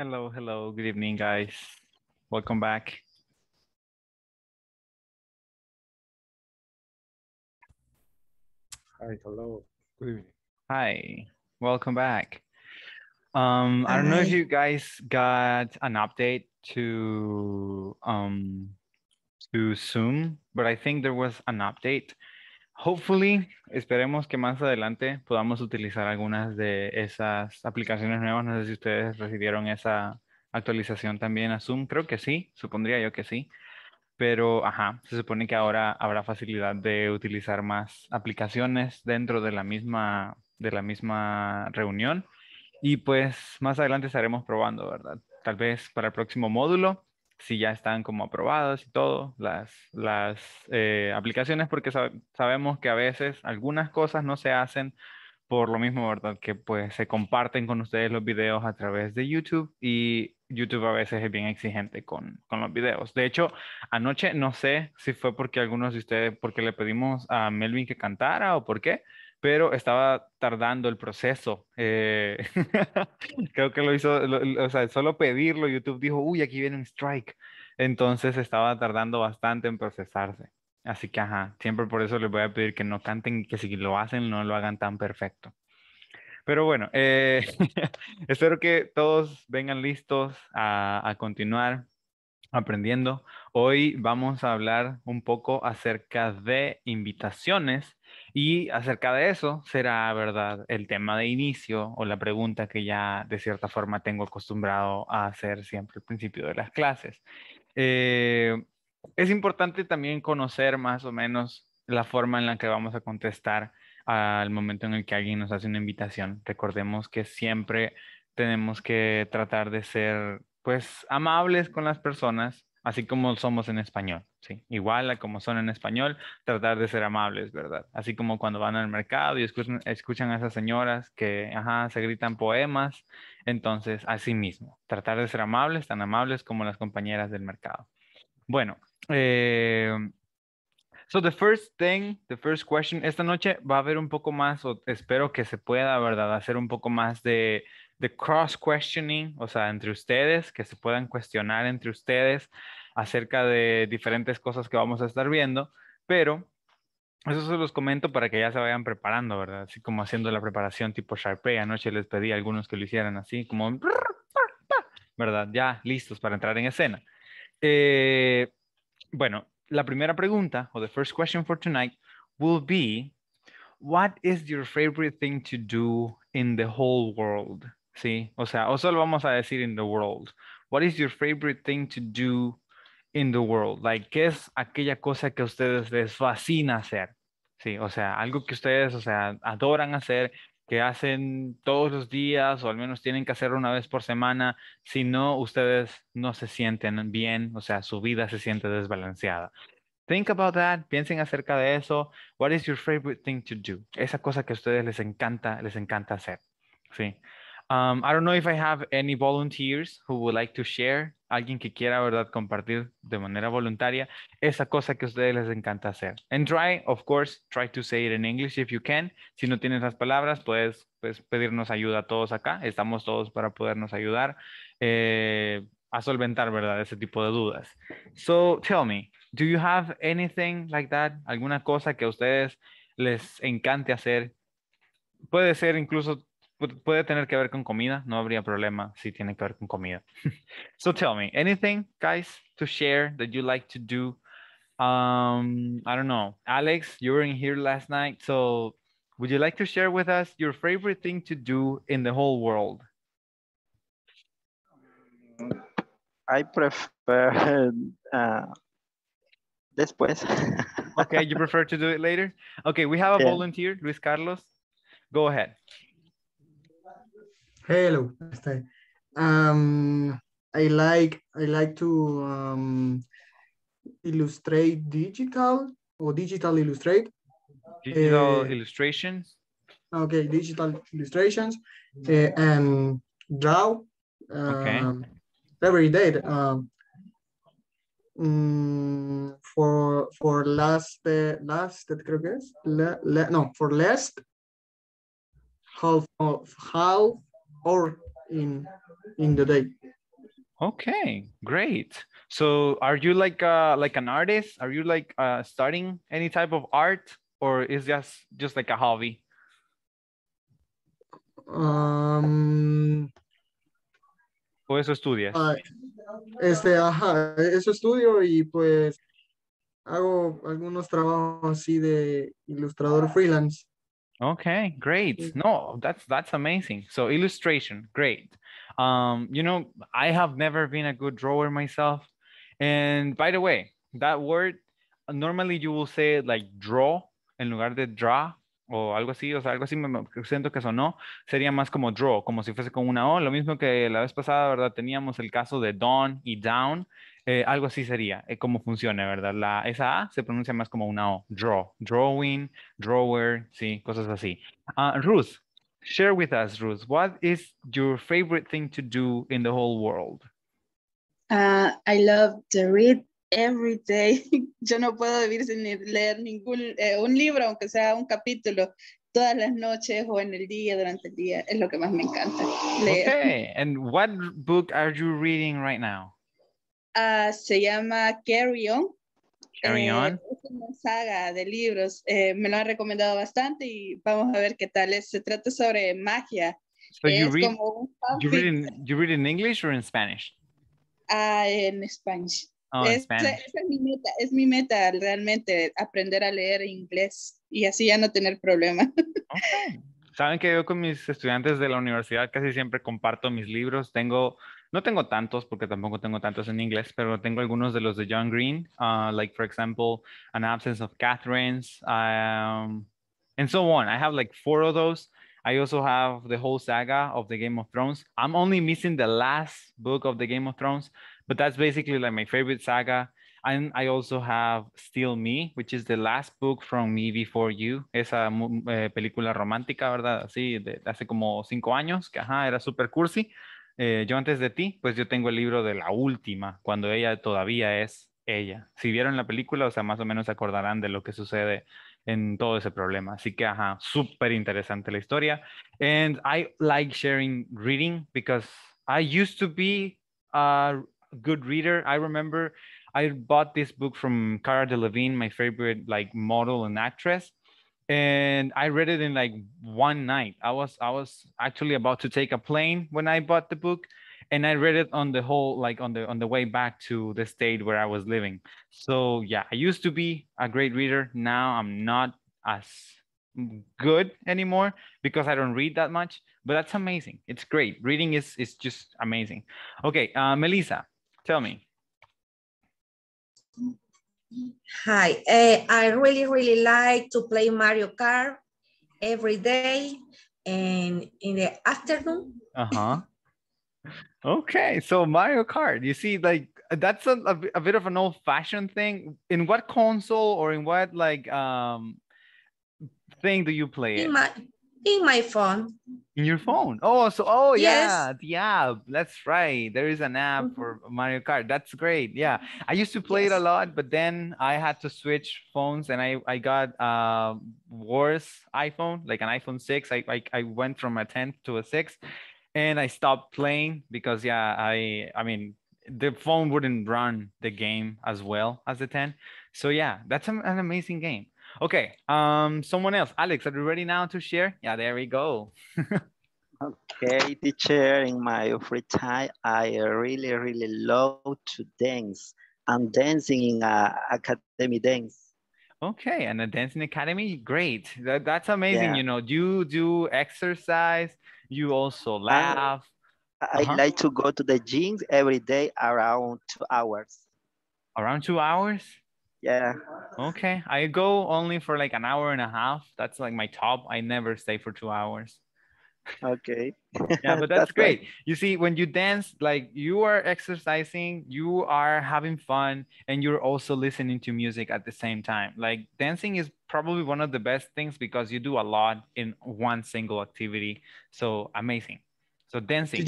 Hello, hello. Good evening, guys. Welcome back. Hi, hello. Good evening. Hi, welcome back. Um, I don't know if you guys got an update to um to Zoom, but I think there was an update Hopefully, esperemos que más adelante podamos utilizar algunas de esas aplicaciones nuevas. No sé si ustedes recibieron esa actualización también a Zoom. Creo que sí, supondría yo que sí. Pero, ajá, se supone que ahora habrá facilidad de utilizar más aplicaciones dentro de la misma, de la misma reunión. Y pues más adelante estaremos probando, ¿verdad? Tal vez para el próximo módulo si ya están como aprobadas y todo, las, eh, aplicaciones, porque sabemos que a veces algunas cosas no se hacen por lo mismo, ¿verdad? Que pues se comparten con ustedes los videos a través de YouTube y YouTube a veces es bien exigente con, con los videos. De hecho, anoche no sé si fue porque algunos de ustedes, porque le pedimos a Melvin que cantara o por qué, pero estaba tardando el proceso. Eh, creo que lo hizo, o sea, solo pedirlo, YouTube dijo, uy, aquí viene un strike. Entonces estaba tardando bastante en procesarse. Así que, ajá, siempre por eso les voy a pedir que no canten, que si lo hacen, no lo hagan tan perfecto. Pero bueno, eh, espero que todos vengan listos a, a continuar aprendiendo. Hoy vamos a hablar un poco acerca de invitaciones y acerca de eso será, ¿verdad?, el tema de inicio o la pregunta que ya de cierta forma tengo acostumbrado a hacer siempre al principio de las clases. Eh, es importante también conocer más o menos la forma en la que vamos a contestar al momento en el que alguien nos hace una invitación. Recordemos que siempre tenemos que tratar de ser pues amables con las personas así como somos en español, ¿sí? Igual a como son en español, tratar de ser amables, ¿verdad? Así como cuando van al mercado y escuchan, a esas señoras que, ajá, se gritan poemas, entonces, así mismo, tratar de ser amables, tan amables como las compañeras del mercado. Bueno, eh, So the first thing, the first question, esta noche va a haber un poco más, o espero que se pueda, ¿verdad? Hacer un poco más de The cross-questioning, o sea, entre ustedes, que se puedan cuestionar entre ustedes acerca de diferentes cosas que vamos a estar viendo, pero eso se los comento para que ya se vayan preparando, ¿verdad? Así como haciendo la preparación tipo Sharpay. Anoche les pedí a algunos que lo hicieran así, como, ¿verdad? Ya listos para entrar en escena. Eh, bueno, la primera pregunta, o the first question for tonight, will be, what is your favorite thing to do in the whole world? Sí, o sea, o solo vamos a decir in the world. What is your favorite thing to do in the world? Like, ¿qué es aquella cosa que a ustedes les fascina hacer? Sí, o sea, algo que ustedes, o sea, adoran hacer, que hacen todos los días o al menos tienen que hacer una vez por semana. Si no, ustedes no se sienten bien, o sea, su vida se siente desbalanceada. Think about that, piensen acerca de eso. What is your favorite thing to do? Esa cosa que a ustedes les encanta, les encanta hacer. Sí. Um, I don't know if I have any volunteers who would like to share, alguien que quiera, ¿verdad?, compartir de manera voluntaria esa cosa que a ustedes les encanta hacer. And try, of course, try to say it in English if you can. Si no tienes las palabras, puedes, pues, pedirnos ayuda a todos acá. Estamos todos para podernos ayudar eh, a solventar, ¿verdad?, ese tipo de dudas. So, tell me, do you have anything like that? ¿Alguna cosa que a ustedes les encante hacer? Puede ser incluso puede tener que ver con comida, no habría problema si tiene que ver con comida. so tell me, anything, guys, to share that you like to do? Um, I don't know. Alex, you were in here last night, so would you like to share with us your favorite thing to do in the whole world? I prefer uh, después. okay, you prefer to do it later? Okay, we have a yeah. volunteer, Luis Carlos. Go ahead. Hello. Um, I like I like to um, illustrate digital or digital illustrate. Digital uh, eh, illustration. Okay, digital illustrations uh, and draw. Um, okay. Every day. Um, mm, for for last uh, last I que es le no for last half of half or in in the day. Okay, great. So are you like uh, like an artist? Are you like uh, starting any type of art or is just just like a hobby? Um, ¿O eso estudias? Uh, este, ajá, eso estudio y pues hago algunos trabajos así de ilustrador freelance. Okay, great. No, that's that's amazing. So illustration, great. Um, you know, I have never been a good drawer myself. And by the way, that word normally you will say like draw en lugar de draw o algo así, o sea, algo así me siento que sonó, sería más como draw, como si fuese con una O, lo mismo que la vez pasada, ¿verdad? Teníamos el caso de Dawn y Down, Eh, algo así sería, eh, cómo funciona, ¿verdad? La, esa A se pronuncia más como una O, draw, drawing, drawer, sí, cosas así. Ah, Ruth, share with us, Ruth, what is your favorite thing to do in the whole world? Ah, I love to read every day. Yo no puedo vivir sin leer ningún eh, un libro, aunque sea un capítulo. Todas las noches o en el día, durante el día, es lo que más me encanta. Okay, and what book are you reading right now? Ah, se llama Carry On. Carry eh, On. es una saga de libros. Eh, me lo han recomendado bastante y vamos a ver qué tal es. Se trata sobre magia. So you read, you read, in, you ah, en español. Oh, es, esa es mi meta, es mi meta realmente, aprender a leer inglés y así ya no tener problemas. Saben que yo con mis estudiantes de la universidad casi siempre comparto mis libros. Tengo no tengo tantos porque tampoco tengo tantos en inglés, pero tengo algunos de los de John Green, uh, like for example, An Absence of Catherine's, um, and so on. I have like four of those. I also have the whole saga of the Game of Thrones. I'm only missing the last book of the Game of Thrones, but that's basically like my favorite saga. And I also have Still Me, which is the last book from Me Before You, esa eh, película romántica, ¿verdad? Así, de, hace como cinco años, que era super cursi. Eh, yo antes de ti, pues yo tengo el libro de la última, cuando ella todavía es ella. Si vieron la película, o sea, más o menos acordarán de lo que sucede en todo ese problema. Así que, ajá, súper interesante la historia. And I like sharing reading because I used to be a good reader. I remember I bought this book from Cara Delevingne, my favorite like model and actress. and I read it in like one night. I was I was actually about to take a plane when I bought the book, and I read it on the whole like on the on the way back to the state where I was living. So yeah, I used to be a great reader. Now I'm not as good anymore because I don't read that much. But that's amazing. It's great. Reading is is just amazing. Okay, uh, Melissa, tell me Hi, uh, I really, really like to play Mario Kart every day and in the afternoon. Uh-huh. Okay, so Mario Kart, you see, like that's a, a, bit of an old-fashioned thing. In what console or in what like um thing do you play in it? My, in my phone. In your phone. Oh, so oh yes. yeah, the app. That's right. There is an app mm -hmm. for Mario Kart. That's great. Yeah, I used to play yes. it a lot, but then I had to switch phones, and I I got a uh, worse iPhone, like an iPhone six. I I, I went from a ten to a six, and I stopped playing because yeah, I I mean the phone wouldn't run the game as well as the ten. So yeah, that's an amazing game. Okay. Um, someone else. Alex, are you ready now to share? Yeah, there we go. okay, teacher, in my free time, I really, really love to dance. I'm dancing in uh, academy dance. Okay, and a dancing academy, great. That, that's amazing. Yeah. You know, you do exercise, you also laugh. I, I uh -huh. like to go to the gym every day around two hours. Around two hours? Yeah. Okay. I go only for like an hour and a half. That's like my top. I never stay for two hours. Okay. yeah, but that's, that's great. great. You see, when you dance, like you are exercising, you are having fun, and you're also listening to music at the same time. Like dancing is probably one of the best things because you do a lot in one single activity. So amazing. So dancing.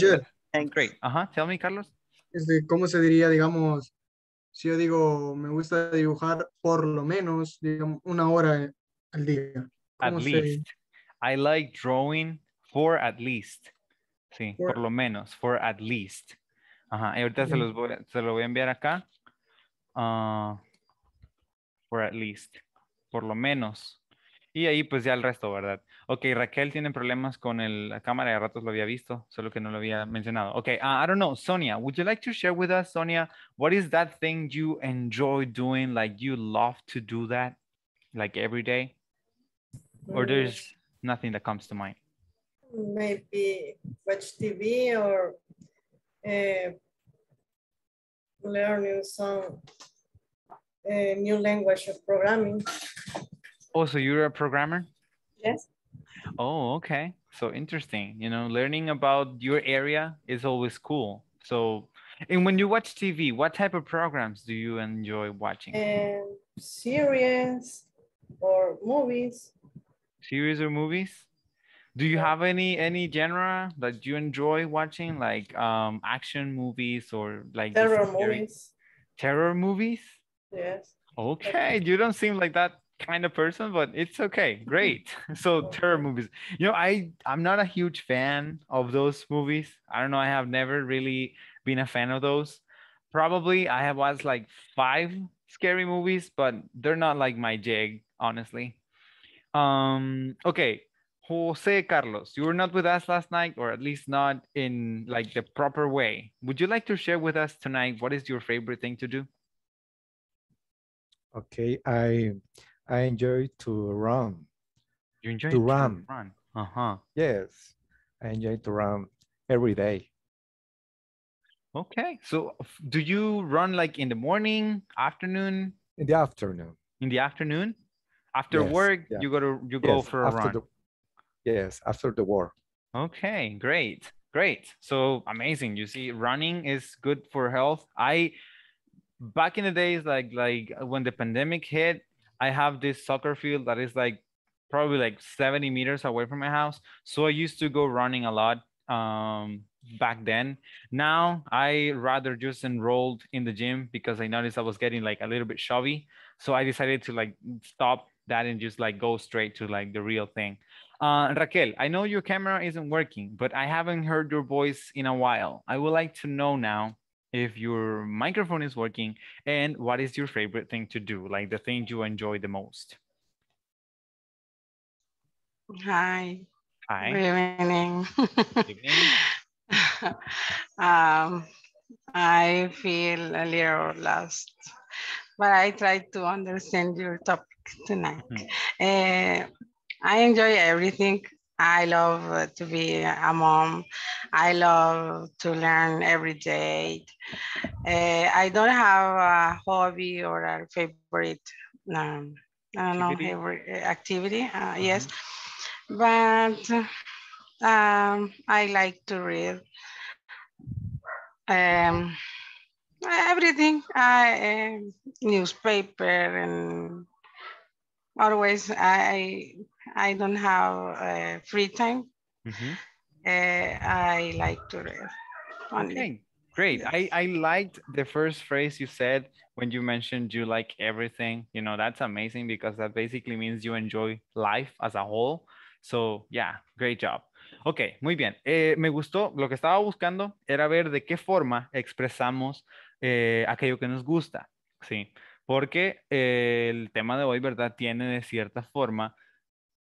and Great. Uh -huh. Tell me, Carlos. Este, ¿Cómo se diría, digamos, si yo digo, me gusta dibujar por lo menos digamos, una hora al día. At least. I like drawing for at least. Sí, por lo menos, for at least. Ajá, ahorita se, los se lo voy a enviar acá. Ah, for at least. Por lo menos. Y ahí pues ya el resto, ¿verdad? Ok, Raquel tiene problemas con el, la cámara, de ratos lo había visto, solo que no lo había mencionado. Ok, uh, I don't know, Sonia, would you like to share with us, Sonia, what is that thing you enjoy doing, like you love to do that, like every day? Or mm. there's nothing that comes to mind? Maybe watch TV or eh, learning some eh, new language of programming. Oh, so you're a programmer? Yes. Oh, okay. So interesting. You know, learning about your area is always cool. So, and when you watch TV, what type of programs do you enjoy watching? Um, series or movies. Series or movies? Do you have any any genre that you enjoy watching, like um, action movies or like terror movies? Terror movies. Yes. Okay, you don't seem like that kind of person, but it's okay. Great. so terror movies. You know, I I'm not a huge fan of those movies. I don't know. I have never really been a fan of those. Probably I have watched like five scary movies, but they're not like my jig, honestly. Um. Okay. Jose Carlos, you were not with us last night, or at least not in like the proper way. Would you like to share with us tonight what is your favorite thing to do? Okay, I I enjoy to run. You enjoy to, to run. run. Uh huh. Yes, I enjoy to run every day. Okay, so do you run like in the morning, afternoon? In the afternoon. In the afternoon, after yes, work, yeah. you go to you yes, go for a run. The, yes, after the work. Okay, great, great. So amazing. You see, running is good for health. I back in the days, like like when the pandemic hit, I have this soccer field that is like probably like 70 meters away from my house. So I used to go running a lot um, back then. Now I rather just enrolled in the gym because I noticed I was getting like a little bit shabby, So I decided to like stop that and just like go straight to like the real thing. Uh, Raquel, I know your camera isn't working, but I haven't heard your voice in a while. I would like to know now if your microphone is working and what is your favorite thing to do like the thing you enjoy the most hi hi good evening, good evening. um, i feel a little lost but i try to understand your topic tonight mm -hmm. uh, i enjoy everything I love to be a mom. I love to learn every day. Uh, I don't have a hobby or a favorite, um, I don't activity. know, favorite uh, activity. Uh, mm-hmm. Yes, but um, I like to read. Um, everything, I, uh, newspaper and always I I don't have uh, free time. Mm -hmm. uh, I like to read. Only. Okay, great. I, I liked the first phrase you said when you mentioned you like everything. You know, that's amazing because that basically means you enjoy life as a whole. So, yeah, great job. Ok, muy bien. Eh, me gustó, lo que estaba buscando era ver de qué forma expresamos eh, aquello que nos gusta, ¿sí? Porque eh, el tema de hoy, ¿verdad? Tiene de cierta forma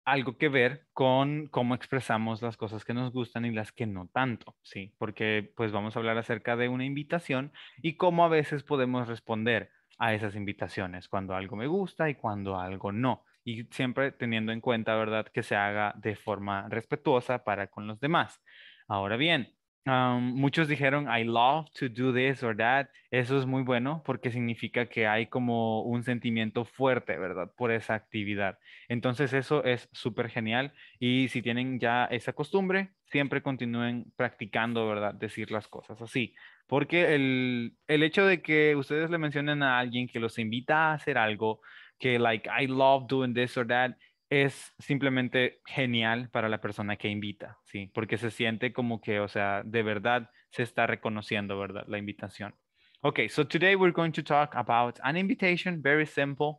algo que ver con cómo expresamos las cosas que nos gustan y las que no tanto, ¿sí? Porque pues vamos a hablar acerca de una invitación y cómo a veces podemos responder a esas invitaciones, cuando algo me gusta y cuando algo no. Y siempre teniendo en cuenta, ¿verdad?, que se haga de forma respetuosa para con los demás. Ahora bien, Ah, muchos dijeron, I love to do this or that. Eso es muy bueno porque significa que hay como un sentimiento fuerte, ¿verdad? Por esa actividad. Entonces eso es súper genial. Y si tienen ya esa costumbre, siempre continúen practicando, ¿verdad? Decir las cosas así. Porque el, el hecho de que ustedes le mencionen a alguien que los invita a hacer algo, que like, I love doing this or that, es simplemente genial para la persona que invita, ¿sí? Porque se siente como que, o sea, de verdad se está reconociendo, ¿verdad? La invitación. Ok, so today we're going to talk about an invitation, very simple.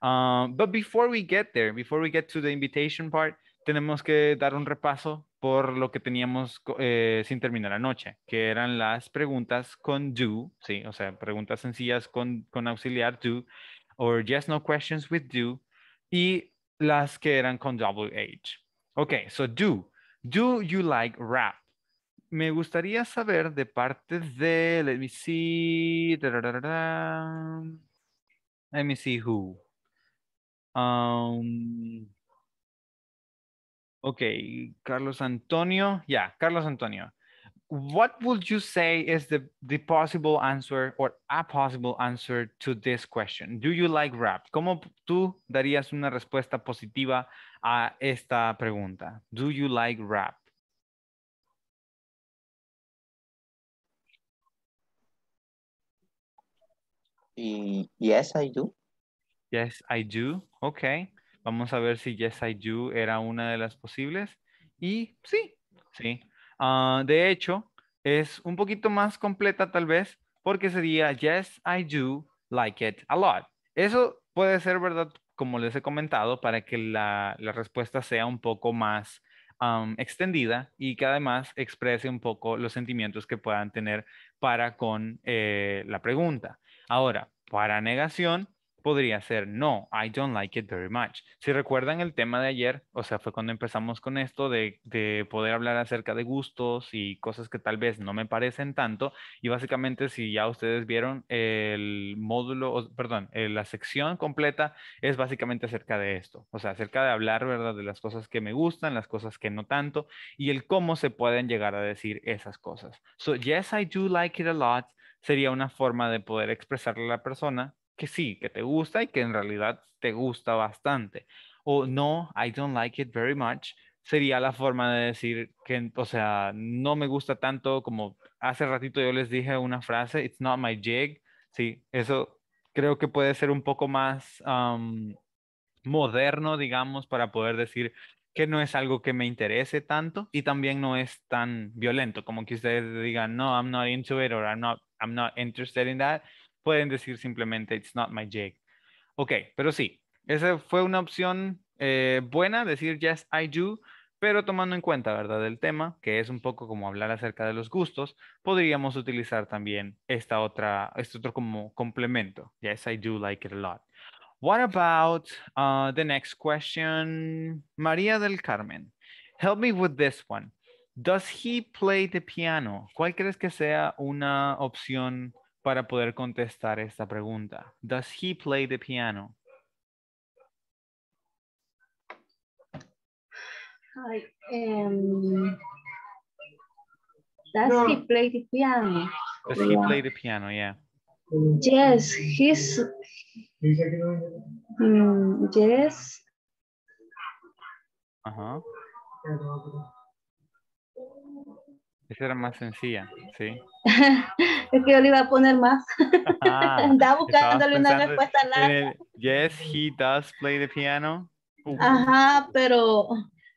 Ah, but before we get there, before we get to the invitation part, tenemos que dar un repaso por lo que teníamos eh, sin terminar anoche, que eran las preguntas con do, ¿sí? O sea, preguntas sencillas con, con auxiliar do, or yes, no questions with do, y las que eran con WH. Ok, so do. Do you like rap? Me gustaría saber de parte de, let me see, let me see who. Um, ok, Carlos Antonio, ya, Carlos Antonio what would you say is the, the possible answer or a possible answer to this question? Do you like rap? ¿Cómo tú darías una respuesta positiva a esta pregunta? Do you like rap? Yes, I do. Yes, I do. Okay. Vamos a ver si yes, I do era una de las posibles. Y sí, sí, Ah, de hecho, es un poquito más completa tal vez porque sería Yes, I do like it a lot. Eso puede ser, ¿verdad? Como les he comentado, para que la, respuesta sea un poco más extendida y que además exprese un poco los sentimientos que puedan tener para con eh, la pregunta. Ahora, para negación, podría ser no, I don't like it very much. Si recuerdan el tema de ayer, o sea, fue cuando empezamos con esto de, de, poder hablar acerca de gustos y cosas que tal vez no me parecen tanto. Y básicamente, si ya ustedes vieron el módulo, perdón, la sección completa es básicamente acerca de esto, o sea, acerca de hablar, ¿verdad? De las cosas que me gustan, las cosas que no tanto y el cómo se pueden llegar a decir esas cosas. So, yes, I do like it a lot sería una forma de poder expresarle a la persona que sí, que te gusta y que en realidad te gusta bastante. O no, I don't like it very much, sería la forma de decir que, o sea, no me gusta tanto como hace ratito yo les dije una frase, it's not my jig. Sí, eso creo que puede ser un poco más moderno, digamos, para poder decir que no es algo que me interese tanto y también no es tan violento como que ustedes digan, no, I'm not into it or I'm not, I'm not interested in that Pueden decir simplemente, it's not my Jake. Ok, pero sí, esa fue una opción eh, buena, decir yes, I do, pero tomando en cuenta, ¿verdad?, el tema, que es un poco como hablar acerca de los gustos, podríamos utilizar también esta otra, este otro como complemento. Yes, I do like it a lot. What about uh, the next question? María del Carmen, help me with this one. Does he play the piano? ¿Cuál crees que sea una opción para poder contestar esta pregunta. Does he play the piano? Hi, em, does he play the piano? Does he play the piano? Yeah. Yes, he's. Mm, yes. Uh huh. Esa era más sencilla, sí. es que yo le iba a poner más. Ah, Andaba buscándole una respuesta larga. yes, he does play the piano. Uh. Ajá, pero,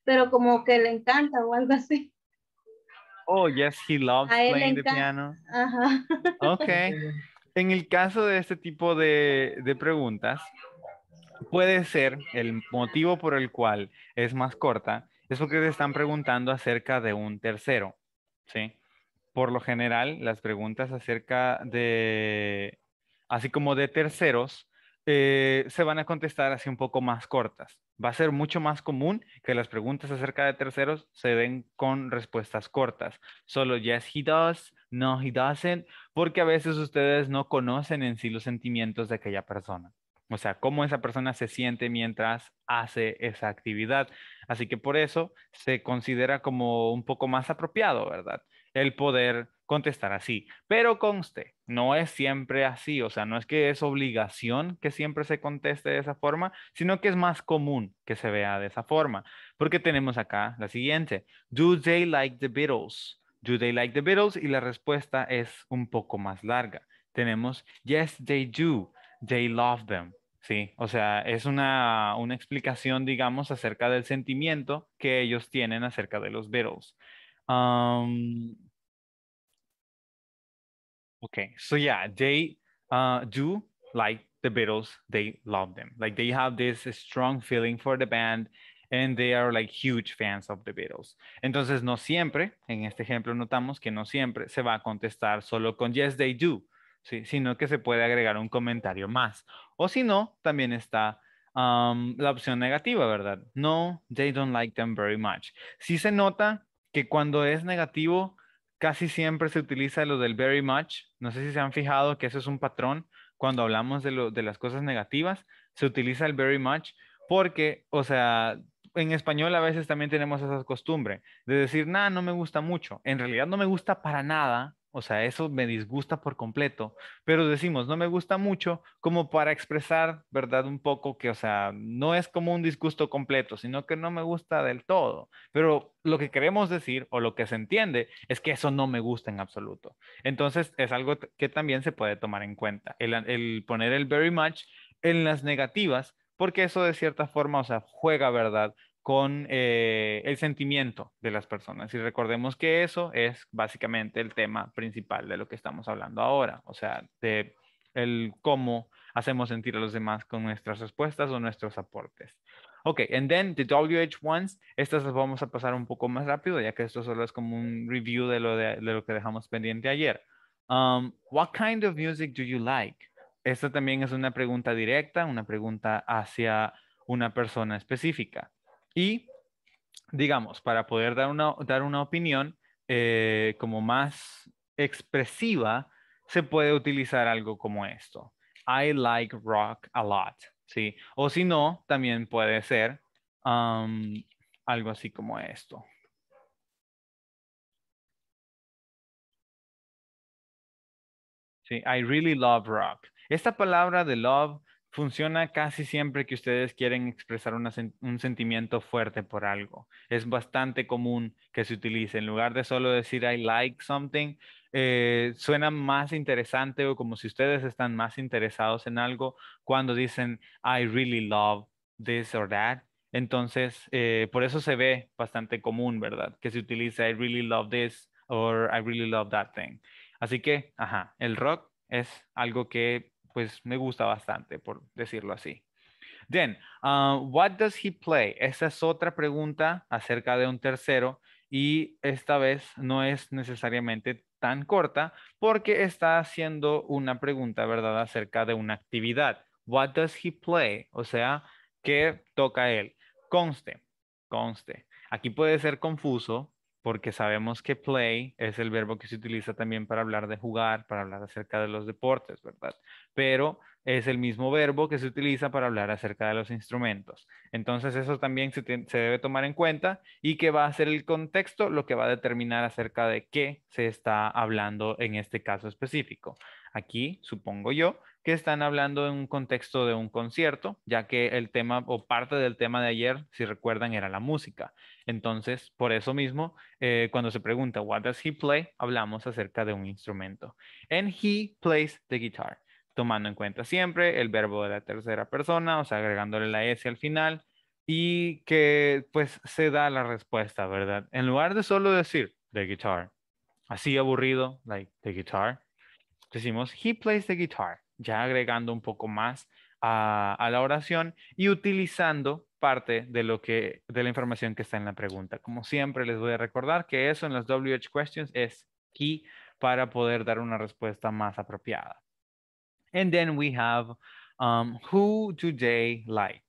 pero como que le encanta o algo así. Oh, yes, he loves playing the piano. Ajá. Ok. En el caso de este tipo de, de preguntas, puede ser el motivo por el cual es más corta, es porque te están preguntando acerca de un tercero. Sí. Por lo general, las preguntas acerca de, así como de terceros, eh, se van a contestar así un poco más cortas. Va a ser mucho más común que las preguntas acerca de terceros se den con respuestas cortas. Solo yes, he does, no, he doesn't, porque a veces ustedes no conocen en sí los sentimientos de aquella persona. O sea, cómo esa persona se siente mientras hace esa actividad. Así que por eso se considera como un poco más apropiado, ¿verdad? El poder contestar así. Pero conste, no es siempre así. O sea, no es que es obligación que siempre se conteste de esa forma, sino que es más común que se vea de esa forma. Porque tenemos acá la siguiente. Do they like the Beatles? Do they like the Beatles? Y la respuesta es un poco más larga. Tenemos, yes, they do. They love them. Sí, o sea, es una, explicación, digamos, acerca del sentimiento que ellos tienen acerca de los Beatles. okay, so yeah, they uh, do like the Beatles, they love them. Like they have this strong feeling for the band and they are like huge fans of the Beatles. Entonces, no siempre, en este ejemplo notamos que no siempre se va a contestar solo con yes, they do, ¿sí? sino que se puede agregar un comentario más. O si no, también está la opción negativa, ¿verdad? No, they don't like them very much. Sí se nota que cuando es negativo, casi siempre se utiliza lo del very much. No sé si se han fijado que eso es un patrón cuando hablamos de, de las cosas negativas, se utiliza el very much porque, o sea, en español a veces también tenemos esa costumbre de decir, nada, no me gusta mucho. En realidad no me gusta para nada, o sea, eso me disgusta por completo. Pero decimos, no me gusta mucho como para expresar, ¿verdad? Un poco que, o sea, no es como un disgusto completo, sino que no me gusta del todo. Pero lo que queremos decir o lo que se entiende es que eso no me gusta en absoluto. Entonces, es algo que también se puede tomar en cuenta. El, poner el very much en las negativas, porque eso de cierta forma, o sea, juega, ¿verdad? con eh, el sentimiento de las personas. Y recordemos que eso es básicamente el tema principal de lo que estamos hablando ahora, o sea, de el cómo hacemos sentir a los demás con nuestras respuestas o nuestros aportes. Ok, and then the wh 1 estas las vamos a pasar un poco más rápido, ya que esto solo es como un review de lo, de, lo que dejamos pendiente ayer. Um, what kind of music do you like? Esta también es una pregunta directa, una pregunta hacia una persona específica. Y, digamos, para poder dar una, opinión eh, como más expresiva, se puede utilizar algo como esto. I like rock a lot. ¿sí? O si no, también puede ser um, algo así como esto. Sí, I really love rock. Esta palabra de love funciona casi siempre que ustedes quieren expresar un sentimiento fuerte por algo. Es bastante común que se utilice. En lugar de solo decir I like something, eh, suena más interesante o como si ustedes están más interesados en algo cuando dicen I really love this or that. Entonces, eh, por eso se ve bastante común, ¿verdad? Que se utilice I really love this or I really love that thing. Así que, ajá, el rock es algo que pues me gusta bastante, por decirlo así. Then, ah, what does he play? Esa es otra pregunta acerca de un tercero y esta vez no es necesariamente tan corta porque está haciendo una pregunta, ¿verdad?, acerca de una actividad. What does he play? O sea, ¿qué toca él? Conste, conste. Aquí puede ser confuso porque sabemos que play es el verbo que se utiliza también para hablar de jugar, para hablar acerca de los deportes, ¿verdad? Pero es el mismo verbo que se utiliza para hablar acerca de los instrumentos. Entonces eso también se, debe tomar en cuenta y que va a ser el contexto lo que va a determinar acerca de qué se está hablando en este caso específico. Aquí, supongo yo, que están hablando en un contexto de un concierto, ya que el tema o parte del tema de ayer, si recuerdan, era la música. Entonces, por eso mismo, eh, cuando se pregunta, ¿What does he play? Hablamos acerca de un instrumento. And he plays the guitar, tomando en cuenta siempre el verbo de la tercera persona, o sea, agregándole la S al final, y que pues se da la respuesta, ¿verdad? En lugar de solo decir the guitar, así aburrido, like the guitar, decimos, he plays the guitar ya agregando un poco más a, la oración y utilizando parte de lo que de la información que está en la pregunta. Como siempre les voy a recordar que eso en las WH questions es key para poder dar una respuesta más apropiada. And then we have um, who today like.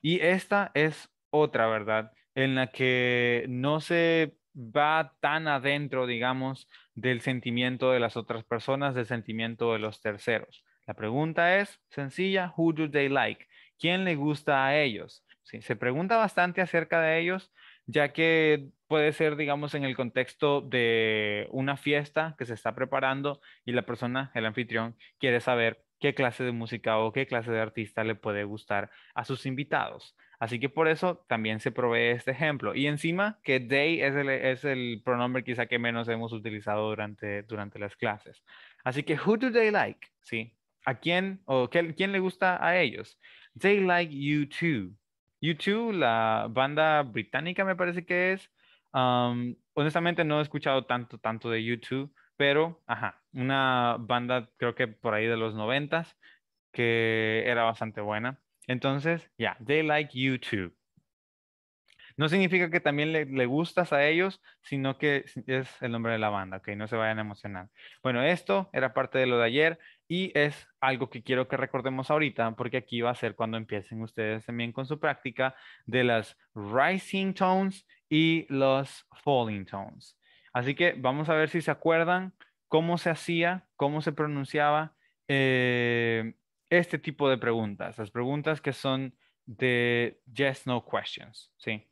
Y esta es otra, ¿verdad? En la que no se va tan adentro, digamos, del sentimiento de las otras personas, del sentimiento de los terceros. La pregunta es sencilla, who do they like? ¿Quién le gusta a ellos? se pregunta bastante acerca de ellos, ya que puede ser, digamos, en el contexto de una fiesta que se está preparando y la persona, el anfitrión, quiere saber qué clase de música o qué clase de artista le puede gustar a sus invitados. Así que por eso también se provee este ejemplo. Y encima que they es el, pronombre quizá que menos hemos utilizado durante, durante las clases. Así que, who do they like? Sí, a quién o quién le gusta a ellos. They like you too. You 2 la banda británica me parece que es. Um, honestamente no he escuchado tanto, tanto de U2, pero, ajá, una banda creo que por ahí de los noventas que era bastante buena. Entonces, ya, yeah, they like You too. No significa que también le, gustas a ellos, sino que es el nombre de la banda, ok, no se vayan a emocionar. Bueno, esto era parte de lo de ayer. Y es algo que quiero que recordemos ahorita, porque aquí va a ser cuando empiecen ustedes también con su práctica de las rising tones y los falling tones. Así que vamos a ver si se acuerdan cómo se hacía, cómo se pronunciaba eh, este tipo de preguntas, las preguntas que son de yes, no questions, ¿sí?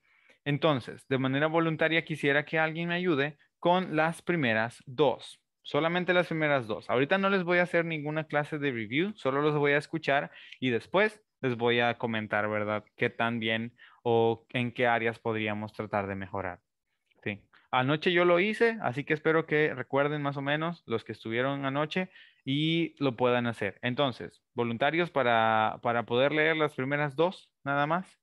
Entonces, de manera voluntaria quisiera que alguien me ayude con las primeras dos. Solamente las primeras dos. Ahorita no les voy a hacer ninguna clase de review, solo los voy a escuchar y después les voy a comentar, ¿verdad? Qué tan bien o en qué áreas podríamos tratar de mejorar. Sí. Anoche yo lo hice, así que espero que recuerden más o menos los que estuvieron anoche y lo puedan hacer. Entonces, voluntarios para, para poder leer las primeras dos, nada más.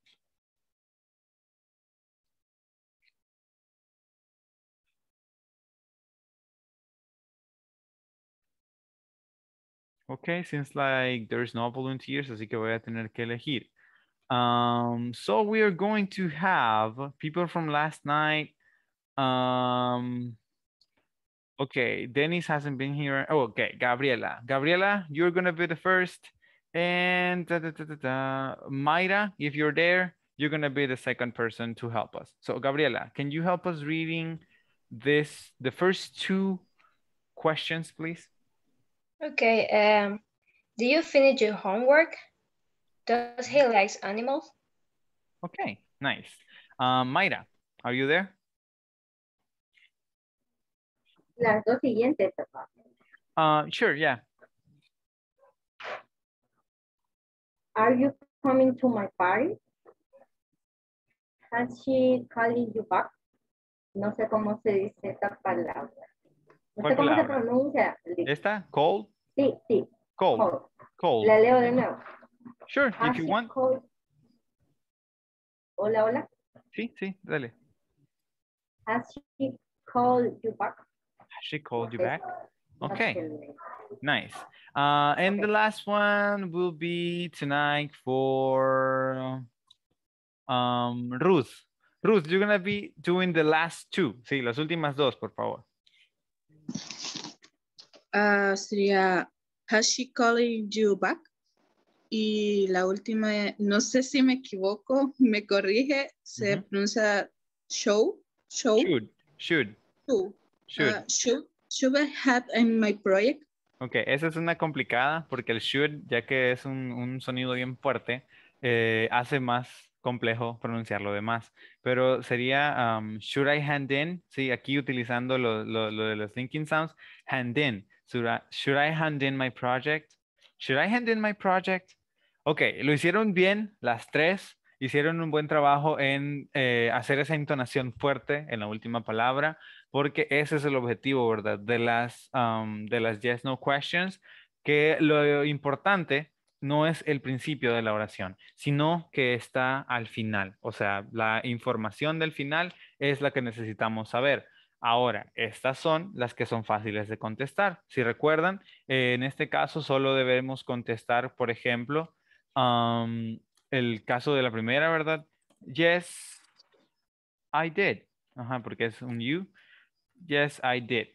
Okay, since like there's no volunteers, así que voy a tener que elegir. Um, so we are going to have people from last night. Um, okay, Dennis hasn't been here. Oh, okay, Gabriela. Gabriela, you're going to be the first. And da, da, da, da, da. Mayra, if you're there, you're going to be the second person to help us. So Gabriela, can you help us reading this, the first two questions, please? Okay. Um, do you finish your homework? Does he likes animals? Okay, nice. Uh, Mayra, are you there? Las dos siguientes, uh, sure, yeah. Are you coming to my party? Has she calling you back? No sé cómo se dice esta palabra. No sé cómo palabra? se pronuncia. ¿Esta? Cold? Sí, sí. Cold. Cold. cold. La leo de nuevo. Sure, Has if you want. Cold. Hola, hola. Sí, sí, dale. Has she called you back? Has she called you back? Okay, nice. Uh, and okay. the last one will be tonight for um, Ruth. Ruth, you're gonna be doing the last two. Sí, las últimas dos, por favor. uh, she called You Back. Y la última, no sé si me equivoco, me corrige, se pronuncia show, show. Should, ah, should. Should. I have in my project. Ok, esa es una complicada porque el should, ya que es un, sonido bien fuerte, eh, hace más complejo pronunciarlo lo demás. Pero sería um, should I hand in, sí, aquí utilizando lo de los thinking sounds, hand in. Should I, hand in my project? Should I hand in my project? Ok, lo hicieron bien las tres, hicieron un buen trabajo en eh, hacer esa entonación fuerte en la última palabra, porque ese es el objetivo, ¿verdad? De las, um, de las yes, no questions, que lo importante no es el principio de la oración, sino que está al final. O sea, la información del final es la que necesitamos saber. Ahora, estas son las que son fáciles de contestar. Si recuerdan, eh, en este caso solo debemos contestar, por ejemplo, el caso de la primera, ¿verdad? Yes, I did. Ajá, porque es un you. Yes, I did.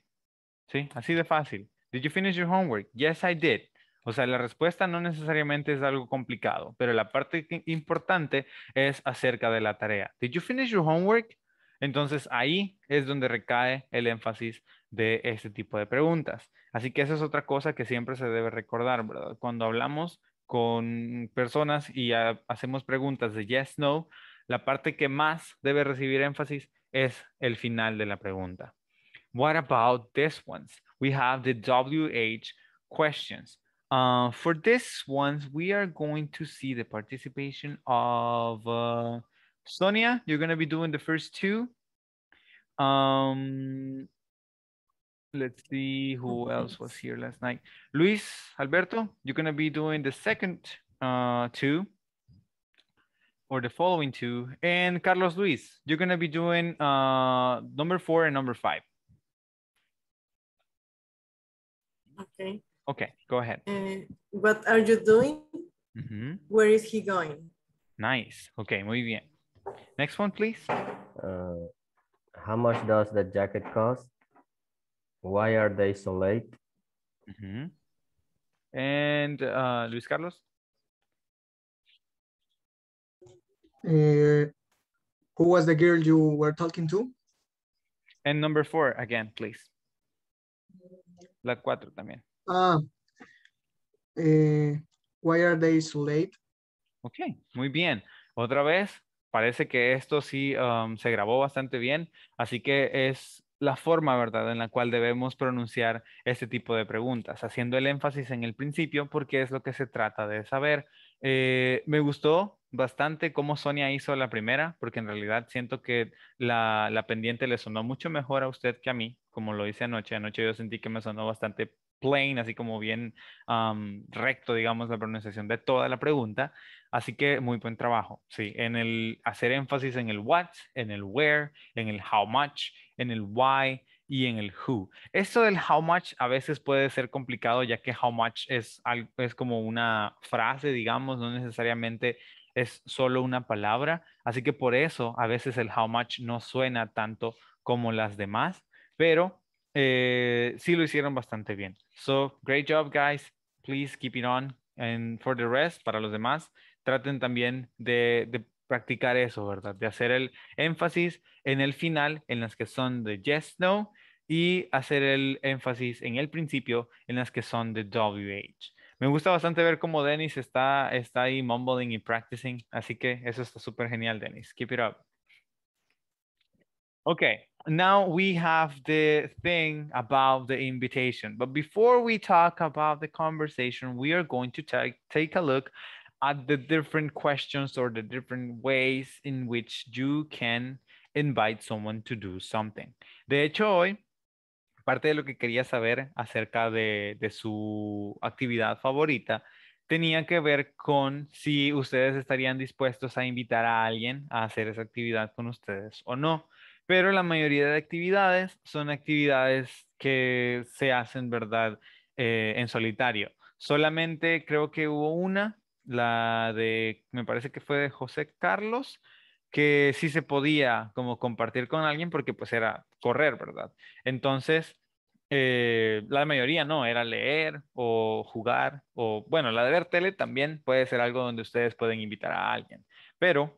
¿Sí? Así de fácil. Did you finish your homework? Yes, I did. O sea, la respuesta no necesariamente es algo complicado, pero la parte importante es acerca de la tarea. Did you finish your homework? Entonces ahí es donde recae el énfasis de este tipo de preguntas. Así que esa es otra cosa que siempre se debe recordar, ¿verdad? Cuando hablamos con personas y hacemos preguntas de yes, no, la parte que más debe recibir énfasis es el final de la pregunta. What about this ones? We have the WH questions. Uh, for this ones, we are going to see the participation of uh, Sonia, you're going to be doing the first two. Um, let's see who else was here last night. Luis, Alberto, you're going to be doing the second uh, two or the following two. And Carlos Luis, you're going to be doing uh, number four and number five. Okay. Okay, go ahead. Uh, what are you doing? Mm -hmm. Where is he going? Nice. Okay, muy bien. Next one, please. Uh, how much does the jacket cost? Why are they so late? Mm -hmm. And uh, Luis Carlos? Uh, who was the girl you were talking to? And number four again, please. La cuatro también. Ah, eh, why are they so late? Okay, muy bien. Otra vez, parece que esto sí um, se grabó bastante bien, así que es la forma, ¿verdad?, en la cual debemos pronunciar este tipo de preguntas, haciendo el énfasis en el principio porque es lo que se trata de saber. Eh, me gustó bastante cómo Sonia hizo la primera, porque en realidad siento que la, la pendiente le sonó mucho mejor a usted que a mí, como lo hice anoche. Anoche yo sentí que me sonó bastante plain, así como bien recto, digamos, la pronunciación de toda la pregunta. Así que muy buen trabajo, sí, en el hacer énfasis en el what, en el where, en el how much, en el why y en el who. Esto del how much a veces puede ser complicado ya que how much es, es como una frase, digamos, no necesariamente es solo una palabra, así que por eso a veces el how much no suena tanto como las demás, pero eh, sí lo hicieron bastante bien. So, great job, guys. Please keep it on. And for the rest, para los demás, traten también de, practicar eso, ¿verdad? De hacer el énfasis en el final, en las que son de yes, no, y hacer el énfasis en el principio, en las que son de WH. Me gusta bastante ver cómo Dennis está, está ahí mumbling y practicing, así que eso está súper genial, Dennis. Keep it up. Ok, now we have the thing about the invitation. But before we talk about the conversation, we are going to take, a look at the different questions or the different ways in which you can invite someone to do something. De hecho, hoy, parte de lo que quería saber acerca de, de su actividad favorita tenía que ver con si ustedes estarían dispuestos a invitar a alguien a hacer esa actividad con ustedes o no pero la mayoría de actividades son actividades que se hacen, ¿verdad?, eh, en solitario. Solamente creo que hubo una, la de, me parece que fue de José Carlos, que sí se podía como compartir con alguien porque pues era correr, ¿verdad? Entonces, eh, la mayoría no, era leer o jugar o, bueno, la de ver tele también puede ser algo donde ustedes pueden invitar a alguien, pero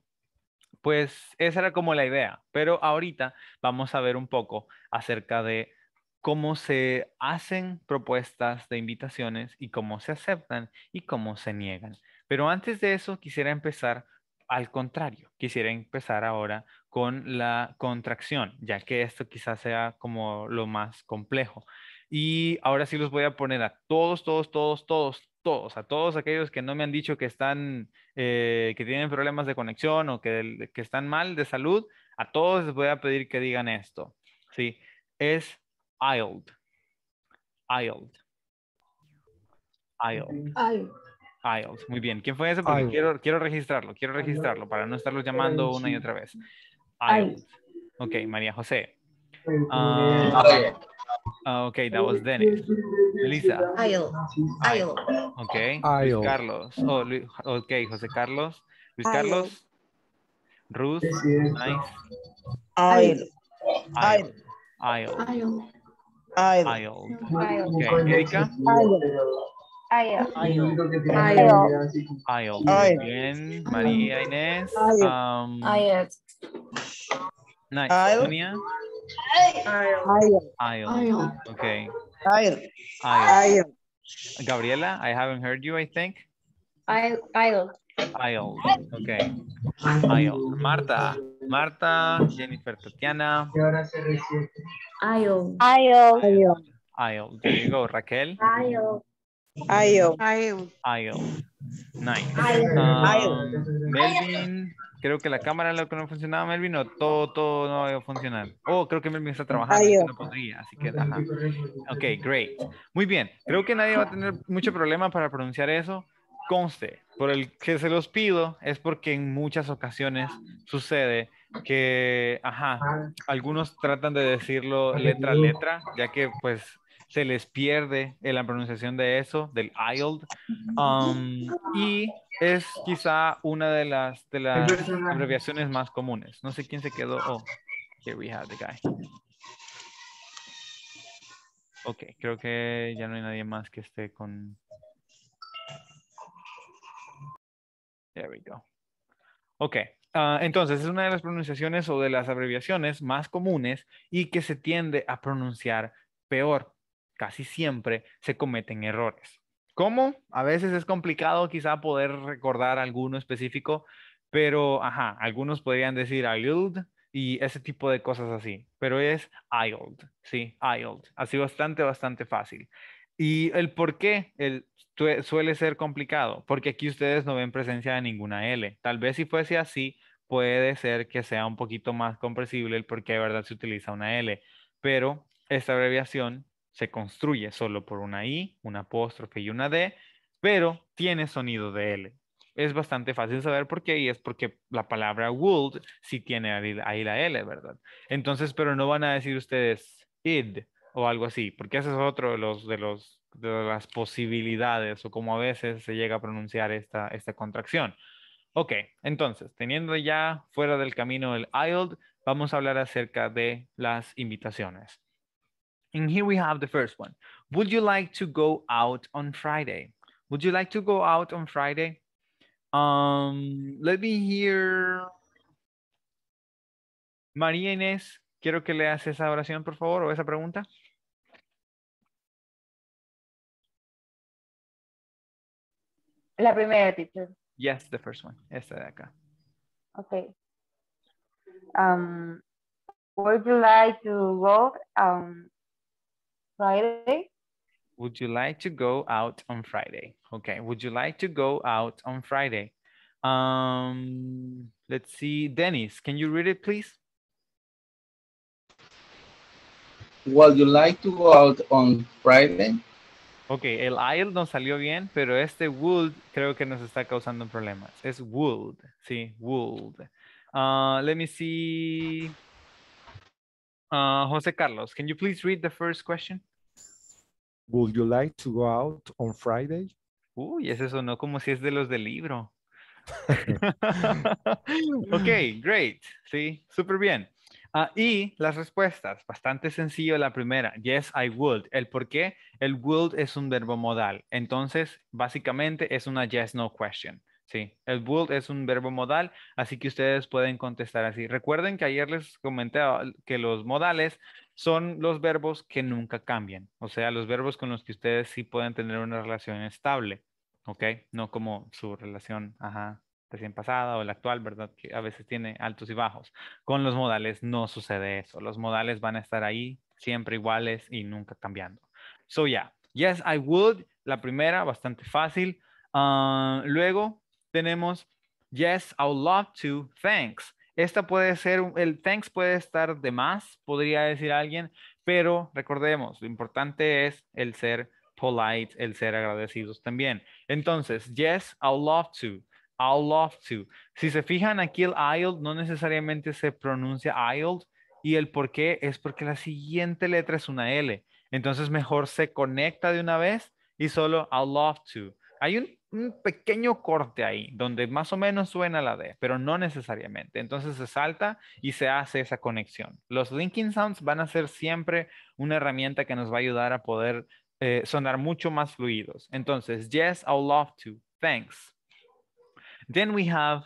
pues esa era como la idea, pero ahorita vamos a ver un poco acerca de cómo se hacen propuestas de invitaciones y cómo se aceptan y cómo se niegan. Pero antes de eso quisiera empezar al contrario, quisiera empezar ahora con la contracción, ya que esto quizás sea como lo más complejo. Y ahora sí los voy a poner a todos, todos, todos, todos todos, a todos aquellos que no me han dicho que están, eh, que tienen problemas de conexión o que, que, están mal de salud, a todos les voy a pedir que digan esto. Sí, es IELTS IELTS IELD. IELTS. Muy bien. ¿Quién fue ese? Porque quiero, registrarlo, quiero registrarlo para no estarlo llamando una y otra vez. IELTS. Ok, María José. Ah, Ah, ok, that was este, Dennis. Este, este, Elisa. Ayo. Ah, ayo. Okay. Ayo. Luis Carlos. Oh, okay, José Carlos. Luis Carlos. Ruth. Nice. Ayo. Ayo. Ayo. Ayo. Ayo. Okay, Erika. Ayo. Ayo. Ayo. Ayo. Bien. María Inés. Ayo. Um, Ayo. Ayo. Okay. Gabriela, I haven't heard you, I think. Okay. Marta. Marta, Jennifer, Tatiana. There you go, Raquel. I'll. I'll. I'll. Nice. Melvin. Creo que la cámara lo que no funcionaba, Melvin, o todo, todo no va a funcionar. Oh, creo que Melvin está trabajando, ah, no podría, así que, ajá. Ok, great. Muy bien, creo que nadie va a tener mucho problema para pronunciar eso. Conste, por el que se los pido es porque en muchas ocasiones sucede que, ajá, algunos tratan de decirlo letra a letra, ya que pues se les pierde en la pronunciación de eso, del IELTS. Um, y es quizá una de las, de las abreviaciones más comunes. No sé quién se quedó. Oh, here we have the guy. Ok, creo que ya no hay nadie más que esté con... There we go. Ok, ah, entonces es una de las pronunciaciones o de las abreviaciones más comunes y que se tiende a pronunciar peor. Casi siempre se cometen errores cómo. A veces es complicado quizá poder recordar alguno específico, pero ajá, algunos podrían decir IOLD y ese tipo de cosas así, pero es IOLD, sí, IOLD, así bastante, bastante fácil. Y el por qué el, suele ser complicado, porque aquí ustedes no ven presencia de ninguna L. Tal vez si fuese así, puede ser que sea un poquito más comprensible el por qué de verdad se utiliza una L, pero esta abreviación se construye solo por una I, una apóstrofe y una D, pero tiene sonido de L. Es bastante fácil saber por qué y es porque la palabra would sí tiene ahí la L, ¿verdad? Entonces, pero no van a decir ustedes id o algo así, porque ese es otro de los, de los de las posibilidades o como a veces se llega a pronunciar esta, esta contracción. Ok, entonces, teniendo ya fuera del camino el ield vamos a hablar acerca de las invitaciones. And here we have the first one. Would you like to go out on Friday? Would you like to go out on Friday? Um, let me hear. María Inés, quiero que leas esa oración, por favor, o esa pregunta. La primera, teacher. Yes, the first one. Esta de acá. Okay. Um, would you like to go um, Friday? Would you like to go out on Friday? Okay. Would you like to go out on Friday? Um, let's see. Dennis, can you read it, please? Would you like to go out on Friday? Ok, el aire no salió bien, pero este would creo que nos está causando problemas. Es would, sí, would. Uh, let me see. Uh, Jose Carlos, can you please read the first question? Would you like to go out on Friday? Uy, eso no como si es de los del libro. ok, great. Sí, súper bien. Ah, y las respuestas, bastante sencillo la primera, yes, I would. El por qué, el would es un verbo modal. Entonces, básicamente es una yes, no question. Sí, el would es un verbo modal, así que ustedes pueden contestar así. Recuerden que ayer les comenté ah, que los modales son los verbos que nunca cambian, o sea, los verbos con los que ustedes sí pueden tener una relación estable, ¿ok? No como su relación, recién pasada o la actual, ¿verdad? Que a veces tiene altos y bajos. Con los modales no sucede eso. Los modales van a estar ahí, siempre iguales y nunca cambiando. So, yeah. Yes, I would. La primera, bastante fácil. Ah, luego tenemos, yes, I would love to. Thanks. Esta puede ser, el thanks puede estar de más, podría decir alguien, pero recordemos, lo importante es el ser polite, el ser agradecidos también. Entonces, yes, I'll love to. I'll love to. Si se fijan aquí el I'll no necesariamente se pronuncia I'll y el por qué es porque la siguiente letra es una L. Entonces mejor se conecta de una vez y solo I'll love to. Hay un un pequeño corte ahí, donde más o menos suena la D, pero no necesariamente. Entonces se salta y se hace esa conexión. Los linking sounds van a ser siempre una herramienta que nos va a ayudar a poder eh, sonar mucho más fluidos. Entonces, yes, I'll love to. Thanks. Then we have,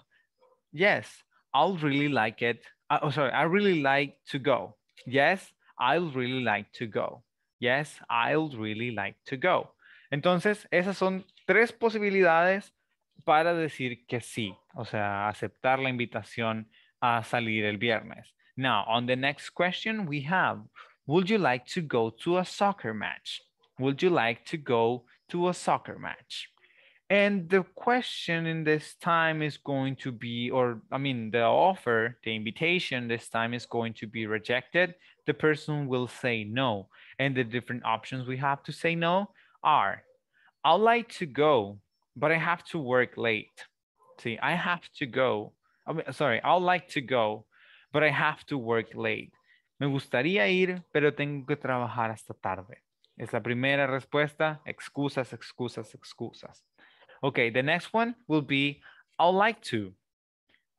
yes, I'll really like it. Ah, oh, sorry, I really like to go. Yes, I'll really like to go. Yes, I'll really like to go. Entonces, esas son tres posibilidades para decir que sí, o sea, aceptar la invitación a salir el viernes. Now, on the next question, we have, would you like to go to a soccer match? Would you like to go to a soccer match? And the question in this time is going to be, or I mean, the offer, the invitation this time is going to be rejected. The person will say no. And the different options we have to say no i I'd like to go, but I have to work late. See, I have to go. I am sorry, I'd like to go, but I have to work late. Me gustaría ir, pero tengo que trabajar hasta tarde. Es la primera respuesta. Excusas, excusas, excusas. Okay, the next one will be I'd like to,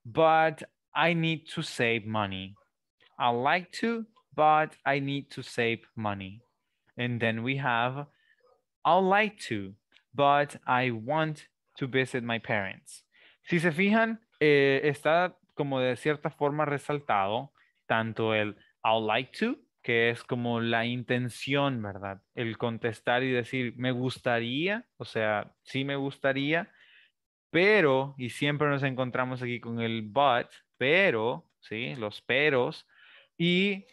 but I need to save money. I'd like to, but I need to save money. And then we have I'd like to, but I want to visit my parents. Si se fijan, eh, está como de cierta forma resaltado tanto el I'd like to, que es como la intención, ¿verdad? El contestar y decir, me gustaría, o sea, sí me gustaría, pero, y siempre nos encontramos aquí con el but, pero, ¿sí? Los peros, y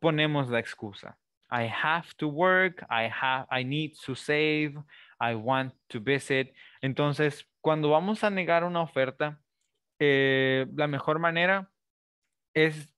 ponemos la excusa. I have to work, I, have, I need to save, I want to visit. Entonces, cuando vamos a negar una oferta, eh, la mejor manera es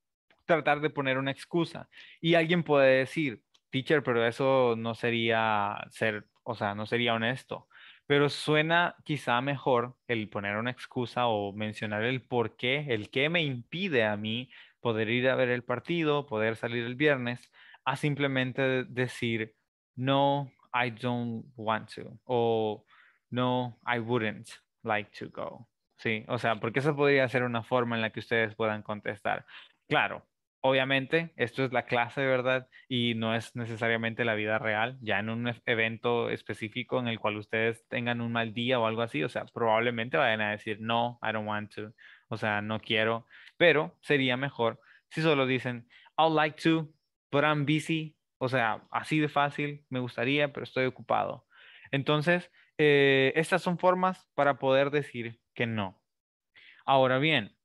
tratar de poner una excusa. Y alguien puede decir, teacher, pero eso no sería ser, o sea, no sería honesto. Pero suena quizá mejor el poner una excusa o mencionar el por qué, el qué me impide a mí poder ir a ver el partido, poder salir el viernes a simplemente decir, no, I don't want to, o no, I wouldn't like to go. Sí, o sea, porque eso podría ser una forma en la que ustedes puedan contestar. Claro, obviamente, esto es la clase, ¿verdad? Y no es necesariamente la vida real, ya en un evento específico en el cual ustedes tengan un mal día o algo así, o sea, probablemente vayan a decir, no, I don't want to, o sea, no quiero, pero sería mejor si solo dicen, I'd like to, but I'm busy, o sea, así de fácil, me gustaría, pero estoy ocupado. Entonces, eh, estas son formas para poder decir que no. Ahora bien,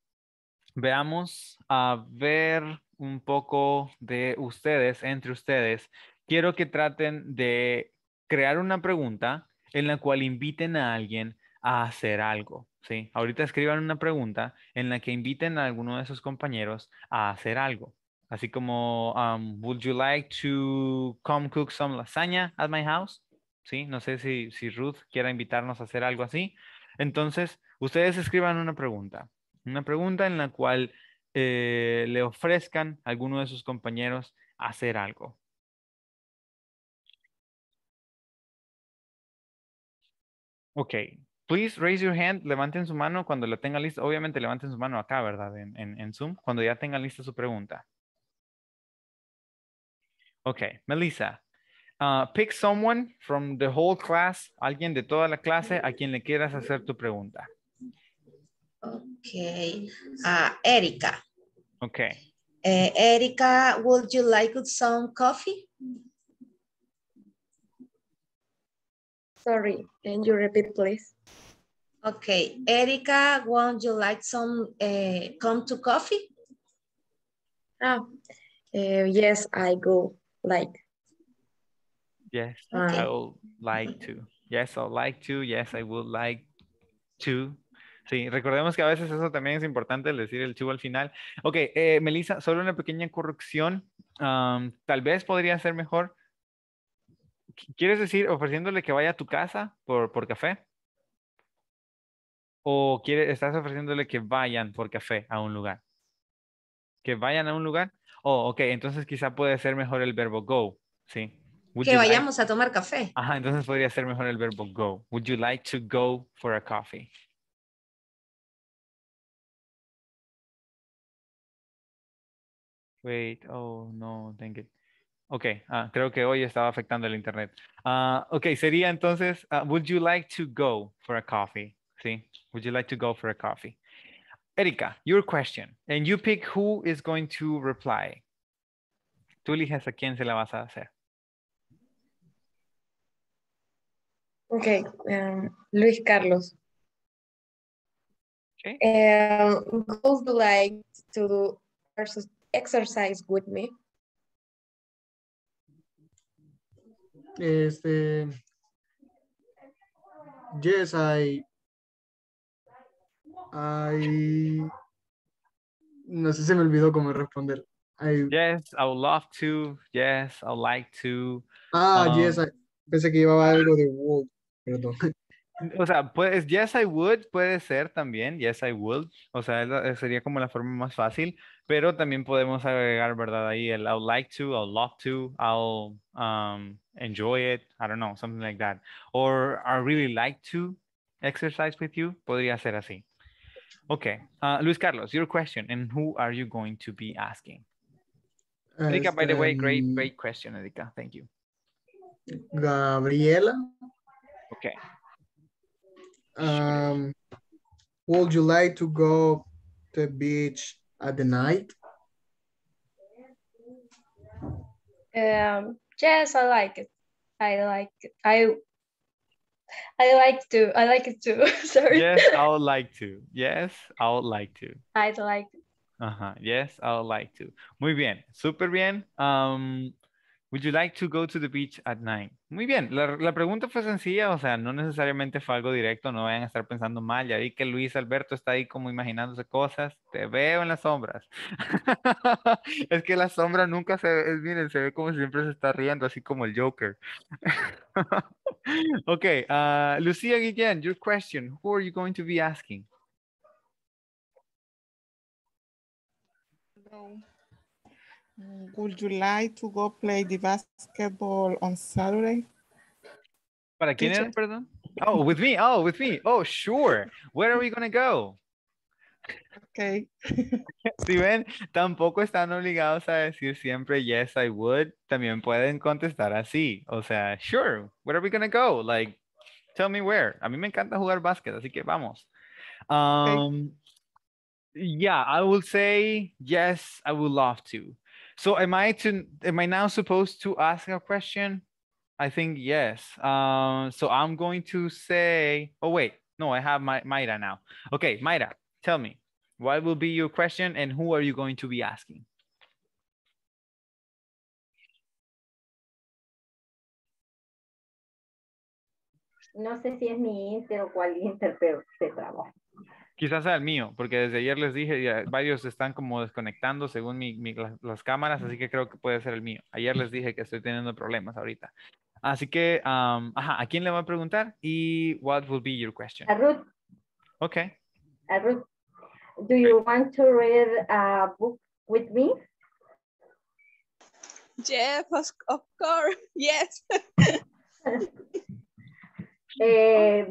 veamos a ver un poco de ustedes, entre ustedes. Quiero que traten de crear una pregunta en la cual inviten a alguien a hacer algo. ¿sí? Ahorita escriban una pregunta en la que inviten a alguno de sus compañeros a hacer algo. Así como, um, would you like to come cook some lasagna at my house? Sí, no sé si, Ruth quiera invitarnos a hacer algo así. Entonces, ustedes escriban una pregunta. Una pregunta en la cual eh, le ofrezcan a alguno de sus compañeros hacer algo. Ok, please raise your hand, levanten su mano cuando la tenga lista. Obviamente levanten su mano acá, ¿verdad? en, en Zoom, cuando ya tengan lista su pregunta. Okay, Melissa. Uh, pick someone from the whole class, alguien de toda la clase a quien le quieras hacer tu pregunta. Okay, uh, Erika. Okay. Uh, Erika, would you like some coffee? Sorry, can you repeat please? Okay, Erika, would you like some uh, come to coffee? Oh, yes, I go. like. Yes, ah. I would like to. Yes, I would like to. Yes, I would like to. Sí, recordemos que a veces eso también es importante, el decir el chivo al final. Ok, eh, Melissa, solo una pequeña corrección. Um, tal vez podría ser mejor. ¿Quieres decir ofreciéndole que vaya a tu casa por, por café? ¿O quiere, estás ofreciéndole que vayan por café a un lugar? ¿Que vayan a un lugar? oh, ok, entonces quizá puede ser mejor el verbo go, ¿sí? que vayamos a tomar café. Ajá, entonces podría ser mejor el verbo go. Would you like to go for a coffee? Wait, oh no, thank you. Ok, ah, creo que hoy estaba afectando el internet. Ah, ok, sería entonces, ah, would you like to go for a coffee? Sí, would you like to go for a coffee? Erika, your question. And you pick who is going to reply. Tú eliges a quién se la vas a hacer. Okay, um, Luis Carlos. Okay. Um, would like to do exercise with me? Este, yes, I I. No sé, se me olvidó cómo responder. Yes, I would love to. Yes, I would like to. Ah, um, yes, pensé que llevaba algo de would. Perdón. O sea, pues, yes, I would puede ser también, yes, I would. O sea, eh, sería como la forma más fácil, pero también podemos agregar, ¿verdad? Ahí el I would like to, I would love to, I'll um, enjoy it, I don't know, something like that. Or I really like to exercise with you, podría ser así. Okay, uh, Luis Carlos, your question, and who are you going to be asking? Uh, Erika, by the way, great, mm, great question, Erika. Thank you. Gabriela. Okay. Um, would you like to go to the beach at the night? Um, yes, I like it. I like it. I I like to. I like it too. Sorry. Yes, I would like to. Yes, I would like to. I'd like. Uh -huh. Yes, I would like to. Muy bien. Súper bien. Um, would you like to go to the beach at night? Muy bien, la, pregunta fue sencilla, o sea, no necesariamente fue algo directo, no vayan a estar pensando mal, ya vi que Luis Alberto está ahí como imaginándose cosas, te veo en las sombras. es que la sombra nunca se ve, miren, se ve como siempre se está riendo, así como el Joker. ok, uh, Lucía Guillén, your question, who are you going to be asking? Would you like to go play the basketball on Saturday? ¿Para quién era, perdón? Oh, with me. Oh, with me. Oh, sure. Where are we going to go? Okay. si ven, tampoco están obligados a decir siempre yes, I would. También pueden contestar así. O sea, sure. Where are we going to go? Like, tell me where. A mí me encanta jugar básquet, así que vamos. Um, okay. Yeah, I will say yes, I would love to. So am I to am I now supposed to ask a question? I think yes. Um, so I'm going to say, oh wait, no, I have my Mayra now. Okay, Mayra, tell me, what will be your question and who are you going to be asking? No sé si es mi inter o cuál inter, pero se trabaja. Quizás sea el mío, porque desde ayer les dije, varios están como desconectando según las, cámaras, así que creo que puede ser el mío. Ayer les dije que estoy teniendo problemas ahorita. Así que, ajá, ¿a quién le va a preguntar? Y what will be your question? A Ruth. Okay. A Ruth, do you want to read a book with me? of course, yes. Em,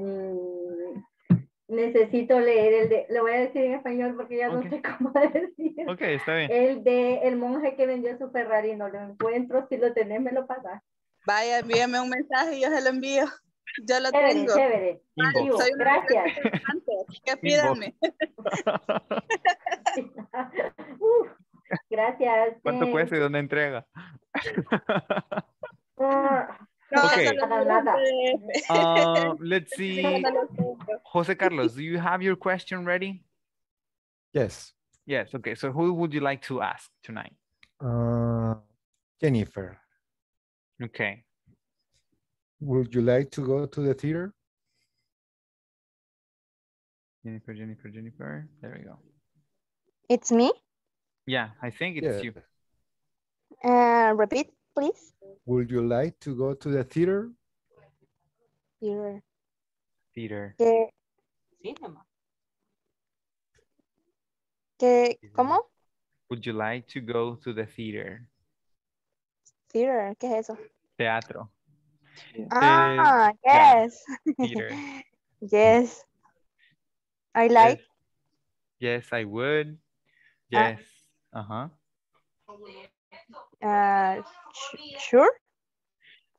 necesito leer el de, lo voy a decir en español porque ya no sé cómo decir. Ok, está bien. El de el monje que vendió su Ferrari, no lo encuentro, si lo tenés me lo pasas. Vaya, envíame un mensaje y yo se lo envío. Yo lo tengo. Chévere. gracias. Que gracias. ¿Cuánto cuesta y dónde entrega? Ah. okay. Uh, let's see. Jose Carlos, do you have your question ready? Yes. Yes. Okay. So who would you like to ask tonight? Uh, Jennifer. Okay. Would you like to go to the theater? Jennifer, Jennifer, Jennifer. There we go. It's me? Yeah, I think it's yeah. you. Uh, repeat, please. Would you like to go to the theater? Theater. Theater. The... Cinema. Que, ¿Cómo? Would you like to go to the theater? Theater, ¿qué es eso? Teatro. Ah, the... yes. Theater. yes. I like. Yes, yes I would. Ah. Yes. Uh-huh. Uh, sure.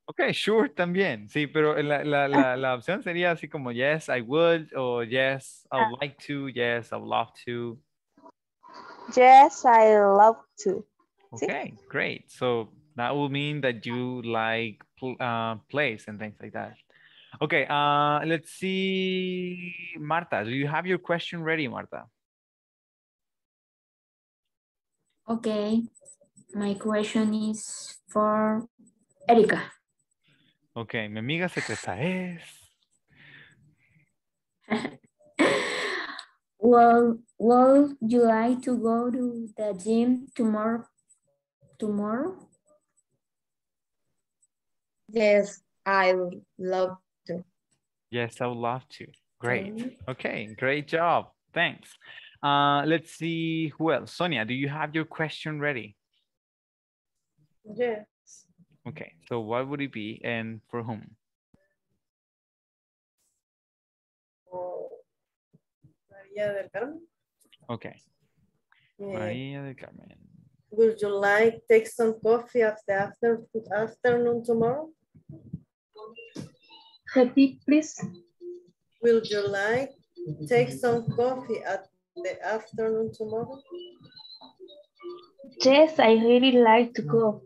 Ok, sure también, sí, pero la, la, la, la, opción sería así como yes, I would, o yes, I would like to, yes, I would love to. Yes, I love to. Okay, ¿Sí? great. So that will mean that you like uh, plays and things like that. Okay, uh, let's see, Marta, do you have your question ready, Marta? Okay. My question is for Erika. Okay, mi amiga secreta es. well, will you like to go to the gym tomorrow? Tomorrow? Yes, I would love to. Yes, I would love to. Great. Mm-hmm. Okay, great job. Thanks. Uh, let's see who else. Sonia, do you have your question ready? Yes. Okay, so what would it be and for whom? Maria del Carmen. Okay. Yeah. del Carmen. Would you like take some coffee after after afternoon tomorrow? Repeat, please. Would you like take some coffee at the afternoon tomorrow? Yes, I really like to go.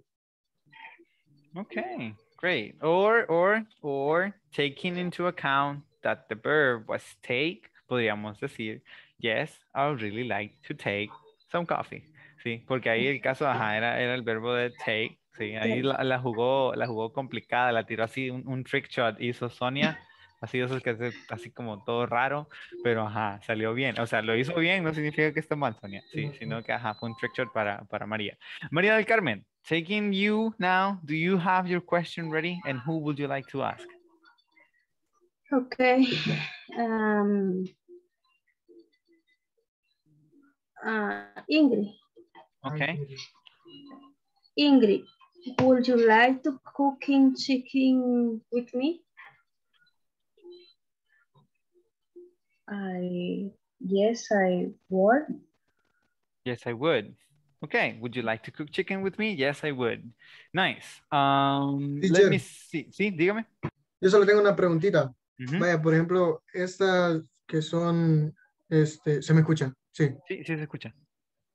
Okay, great. Or, or, or, taking into account that the verb was take, podríamos decir, yes, I would really like to take some coffee. Sí, porque ahí el caso, ajá, era, era el verbo de take. Sí, ahí la, jugó, la jugó complicada, la tiró así, un, trick shot hizo Sonia así esos que así como todo raro, pero ajá, salió bien. O sea, lo hizo bien, no significa que esté mal, Sonia, sí, sino que ajá, fue un trick shot para, para María. María del Carmen, taking you now, do you have your question ready and who would you like to ask? Okay. Um, uh, Ingrid. Okay. Ingrid, would you like to cooking chicken with me? I, yes, I would. Yes, I would. Okay, would you like to cook chicken with me? Yes, I would. Nice. Um, let me see. Sí, dígame. Yo solo tengo una preguntita. Vaya, por ejemplo, estas que son, este, ¿se me escuchan? Sí. Sí, sí se escuchan.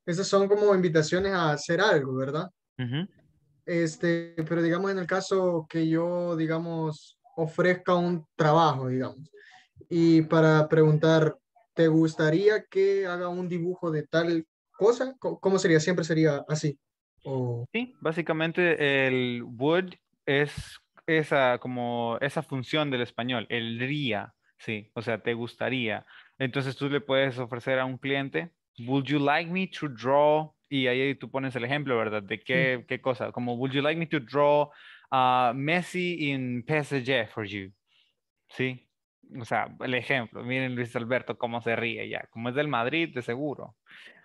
Estas son como invitaciones a hacer algo, ¿verdad? Este, pero digamos en el caso que yo, digamos, ofrezca un trabajo, digamos, y para preguntar, ¿te gustaría que haga un dibujo de tal cosa? ¿Cómo sería? ¿Siempre sería así? ¿O... Sí, básicamente el would es esa, como esa función del español, el ría, sí, o sea, te gustaría. Entonces tú le puedes ofrecer a un cliente, would you like me to draw? Y ahí tú pones el ejemplo, ¿verdad? De qué, qué cosa, como would you like me to draw a Messi in PSG for you? Sí, o sea, el ejemplo, miren Luis Alberto cómo se ríe ya, como es del Madrid, de seguro.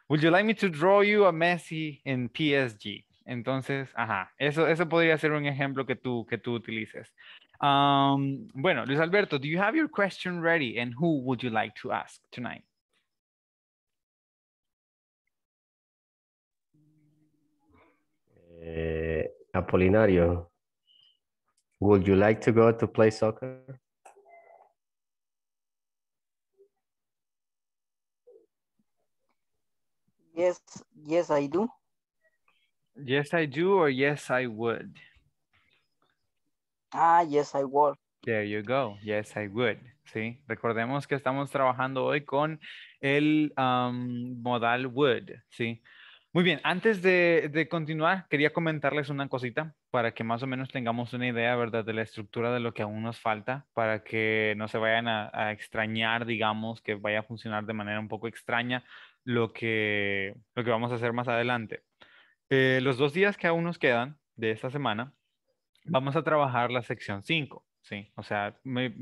Would you like me to draw you a Messi in PSG? Entonces, ajá, eso, eso podría ser un ejemplo que tú, que tú utilices. Um, bueno, Luis Alberto, do you have your question ready and who would you like to ask tonight? Eh, Apolinario, would you like to go to play soccer? Yes, yes, I do. Yes, I do or yes, I would. Ah, yes, I would. There you go. Yes, I would. Sí, recordemos que estamos trabajando hoy con el um, modal would, ¿sí? Muy bien, antes de, continuar, quería comentarles una cosita para que más o menos tengamos una idea, ¿verdad?, de la estructura de lo que aún nos falta, para que no se vayan a extrañar, digamos, que vaya a funcionar de manera un poco extraña, lo que, lo que vamos a hacer más adelante. Eh, los dos días que aún nos quedan de esta semana, vamos a trabajar la sección 5. Sí, o sea,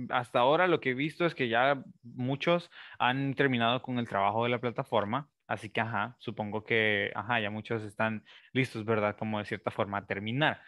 hasta ahora lo que he visto es que ya muchos han terminado con el trabajo de la plataforma, así que, ajá, supongo que, ajá, ya muchos están listos, ¿verdad? Como de cierta forma terminar.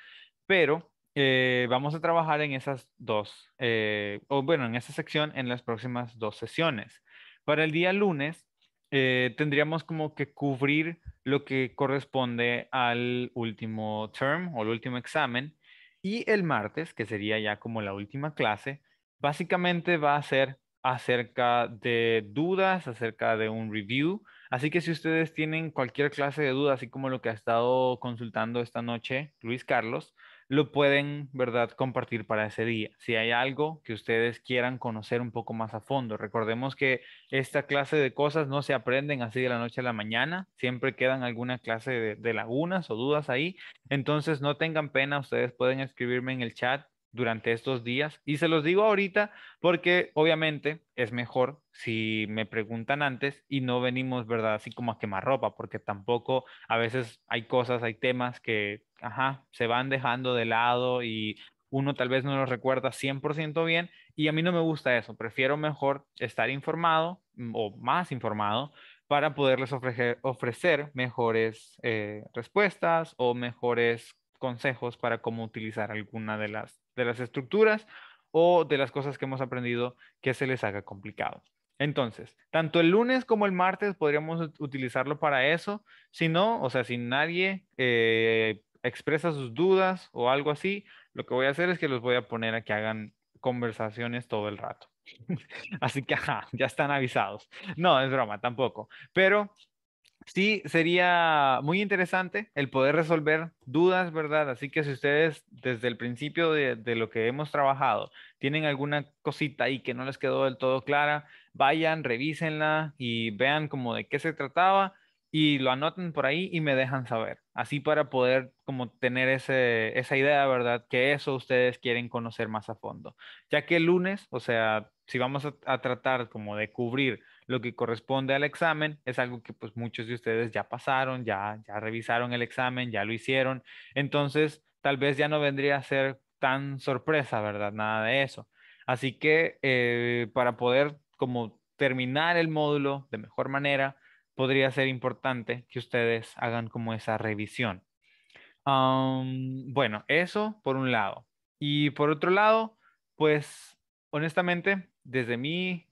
Pero eh, vamos a trabajar en esas dos, eh, o bueno, en esa sección en las próximas dos sesiones. Para el día lunes eh, tendríamos como que cubrir lo que corresponde al último term o el último examen. Y el martes, que sería ya como la última clase, básicamente va a ser acerca de dudas, acerca de un review. Así que si ustedes tienen cualquier clase de duda, así como lo que ha estado consultando esta noche Luis Carlos, lo pueden, ¿verdad?, compartir para ese día. Si hay algo que ustedes quieran conocer un poco más a fondo, recordemos que esta clase de cosas no se aprenden así de la noche a la mañana, siempre quedan alguna clase de, lagunas o dudas ahí. Entonces, no tengan pena, ustedes pueden escribirme en el chat durante estos días. Y se los digo ahorita porque obviamente es mejor si me preguntan antes y no venimos, ¿verdad? Así como a quemar ropa, porque tampoco a veces hay cosas, hay temas que, ajá, se van dejando de lado y uno tal vez no los recuerda 100% bien y a mí no me gusta eso. Prefiero mejor estar informado mm, o más informado para poderles ofrecer, ofrecer mejores eh, respuestas o mejores consejos para cómo utilizar alguna de las de las estructuras o de las cosas que hemos aprendido que se les haga complicado. Entonces, tanto el lunes como el martes podríamos utilizarlo para eso. Si no, o sea, si nadie eh, expresa sus dudas o algo así, lo que voy a hacer es que los voy a poner a que hagan conversaciones todo el rato. Así que, ajá, ya están avisados. No, es broma, tampoco. Pero sí sería muy interesante el poder resolver dudas, ¿verdad? Así que si ustedes desde el principio de, lo que hemos trabajado tienen alguna cosita ahí que no les quedó del todo clara, vayan, revísenla y vean como de qué se trataba y lo anoten por ahí y me dejan saber. Así para poder como tener esa idea, ¿verdad? Que eso ustedes quieren conocer más a fondo. Ya que el lunes, o sea, si vamos a, a tratar como de cubrir lo que corresponde al examen es algo que pues muchos de ustedes ya pasaron, ya, ya revisaron el examen, ya lo hicieron. Entonces, tal vez ya no vendría a ser tan sorpresa, ¿verdad? Nada de eso. Así que eh, para poder como terminar el módulo de mejor manera, podría ser importante que ustedes hagan como esa revisión. bueno, eso por un lado. Y por otro lado, pues honestamente, desde mi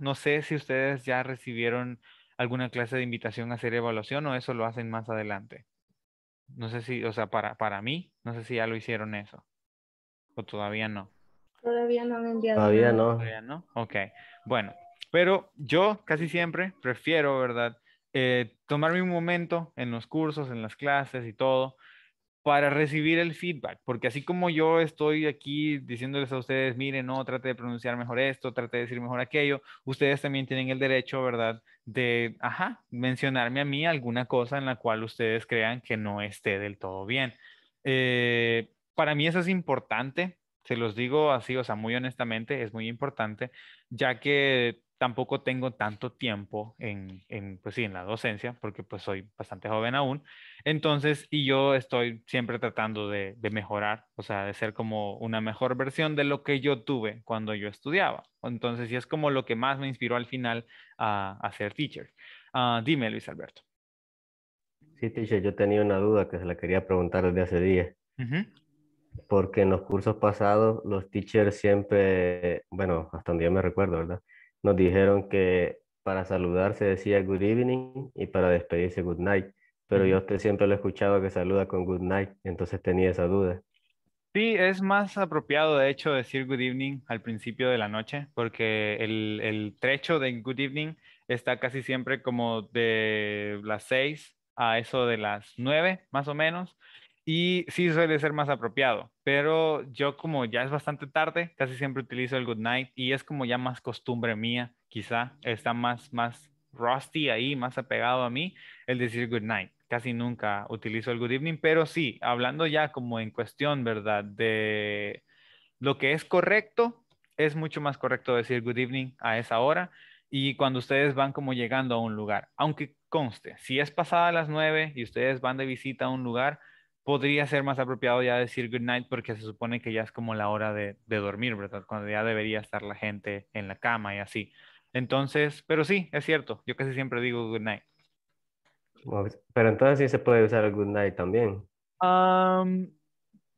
no sé si ustedes ya recibieron alguna clase de invitación a hacer evaluación o eso lo hacen más adelante. No sé si, o sea, para, para mí, no sé si ya lo hicieron eso. O todavía no. Todavía no han enviado. Todavía no. Ok. Bueno, pero yo casi siempre prefiero, ¿verdad? Eh, tomarme un momento en los cursos, en las clases y todo para recibir el feedback, porque así como yo estoy aquí diciéndoles a ustedes, miren, no, trate de pronunciar mejor esto, trate de decir mejor aquello, ustedes también tienen el derecho, ¿verdad?, de, ajá, mencionarme a mí alguna cosa en la cual ustedes crean que no esté del todo bien. Eh, para mí eso es importante, se los digo así, o sea, muy honestamente, es muy importante, ya que tampoco tengo tanto tiempo en, en, pues sí, en la docencia, porque pues soy bastante joven aún. Entonces, y yo estoy siempre tratando de, mejorar, o sea, de ser como una mejor versión de lo que yo tuve cuando yo estudiaba. Entonces, y es como lo que más me inspiró al final a, a ser teacher. Ah, dime, Luis Alberto. Sí, teacher, yo tenía una duda que se la quería preguntar desde hace días. Porque en los cursos pasados, los teachers siempre, bueno, hasta un día me recuerdo, ¿verdad? nos dijeron que para saludar se decía good evening y para despedirse good night. Pero yo siempre lo he escuchado que saluda con good night, entonces tenía esa duda. Sí, es más apropiado de hecho decir good evening al principio de la noche, porque el, trecho de good evening está casi siempre como de las seis a eso de las nueve más o menos y sí suele ser más apropiado, pero yo como ya es bastante tarde, casi siempre utilizo el good night y es como ya más costumbre mía, quizá está más, más rusty ahí, más apegado a mí el decir good night. Casi nunca utilizo el good evening, pero sí, hablando ya como en cuestión, ¿verdad? De lo que es correcto, es mucho más correcto decir good evening a esa hora y cuando ustedes van como llegando a un lugar, aunque conste, si es pasada las nueve y ustedes van de visita a un lugar, podría ser más apropiado ya decir good night porque se supone que ya es como la hora de, dormir, ¿verdad? Cuando ya debería estar la gente en la cama y así. Entonces, pero sí, es cierto, yo casi siempre digo good night. Pero entonces sí se puede usar el good night también.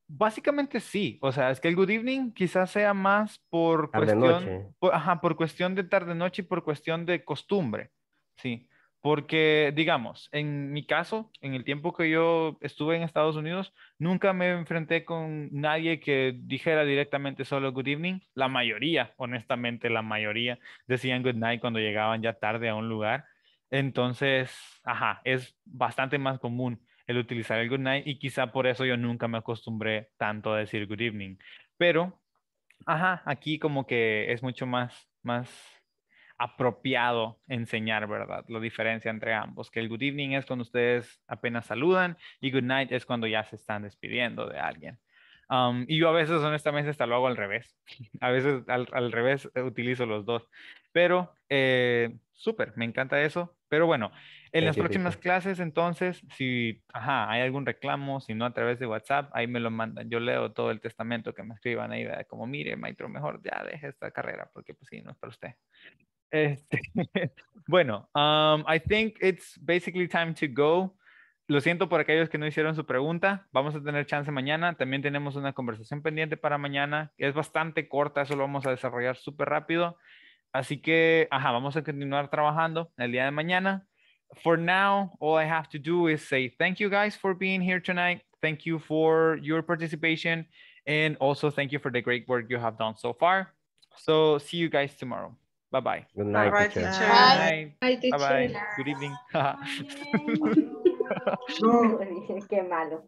básicamente sí, o sea, es que el good evening quizás sea más por cuestión, por cuestión de tarde noche y por cuestión de costumbre, sí. Porque, digamos, en mi caso, en el tiempo que yo estuve en Estados Unidos, nunca me enfrenté con nadie que dijera directamente solo good evening. La mayoría, honestamente, la mayoría decían good night cuando llegaban ya tarde a un lugar. Entonces, ajá, es bastante más común el utilizar el good night y quizá por eso yo nunca me acostumbré tanto a decir good evening. Pero, ajá, aquí como que es mucho más, más apropiado enseñar, ¿verdad? La diferencia entre ambos, que el good evening es cuando ustedes apenas saludan y good night es cuando ya se están despidiendo de alguien. Um, y yo a veces, honestamente, hasta lo hago al revés. A veces al, revés eh, utilizo los dos. Pero eh, súper, me encanta eso. Pero bueno, en las próximas clases, entonces, si ajá, hay algún reclamo, si no a través de WhatsApp, ahí me lo mandan. Yo leo todo el testamento que me escriban ahí, como mire, maestro, mejor ya deje esta carrera, porque pues sí, no es para usted. Este, bueno, um, I think it's basically time to go. Lo siento por aquellos que no hicieron su pregunta. Vamos a tener chance mañana. También tenemos una conversación pendiente para mañana. Es bastante corta, eso lo vamos a desarrollar súper rápido. Así que, ajá, vamos a continuar trabajando el día de mañana. For now, all I have to do is say thank you guys for being here tonight. Thank you for your participation. And also thank you for the great work you have done so far. So see you guys tomorrow. Bye-bye. Good night, Bye, teacher. Good night. Bye-bye. Good evening. no, qué malo.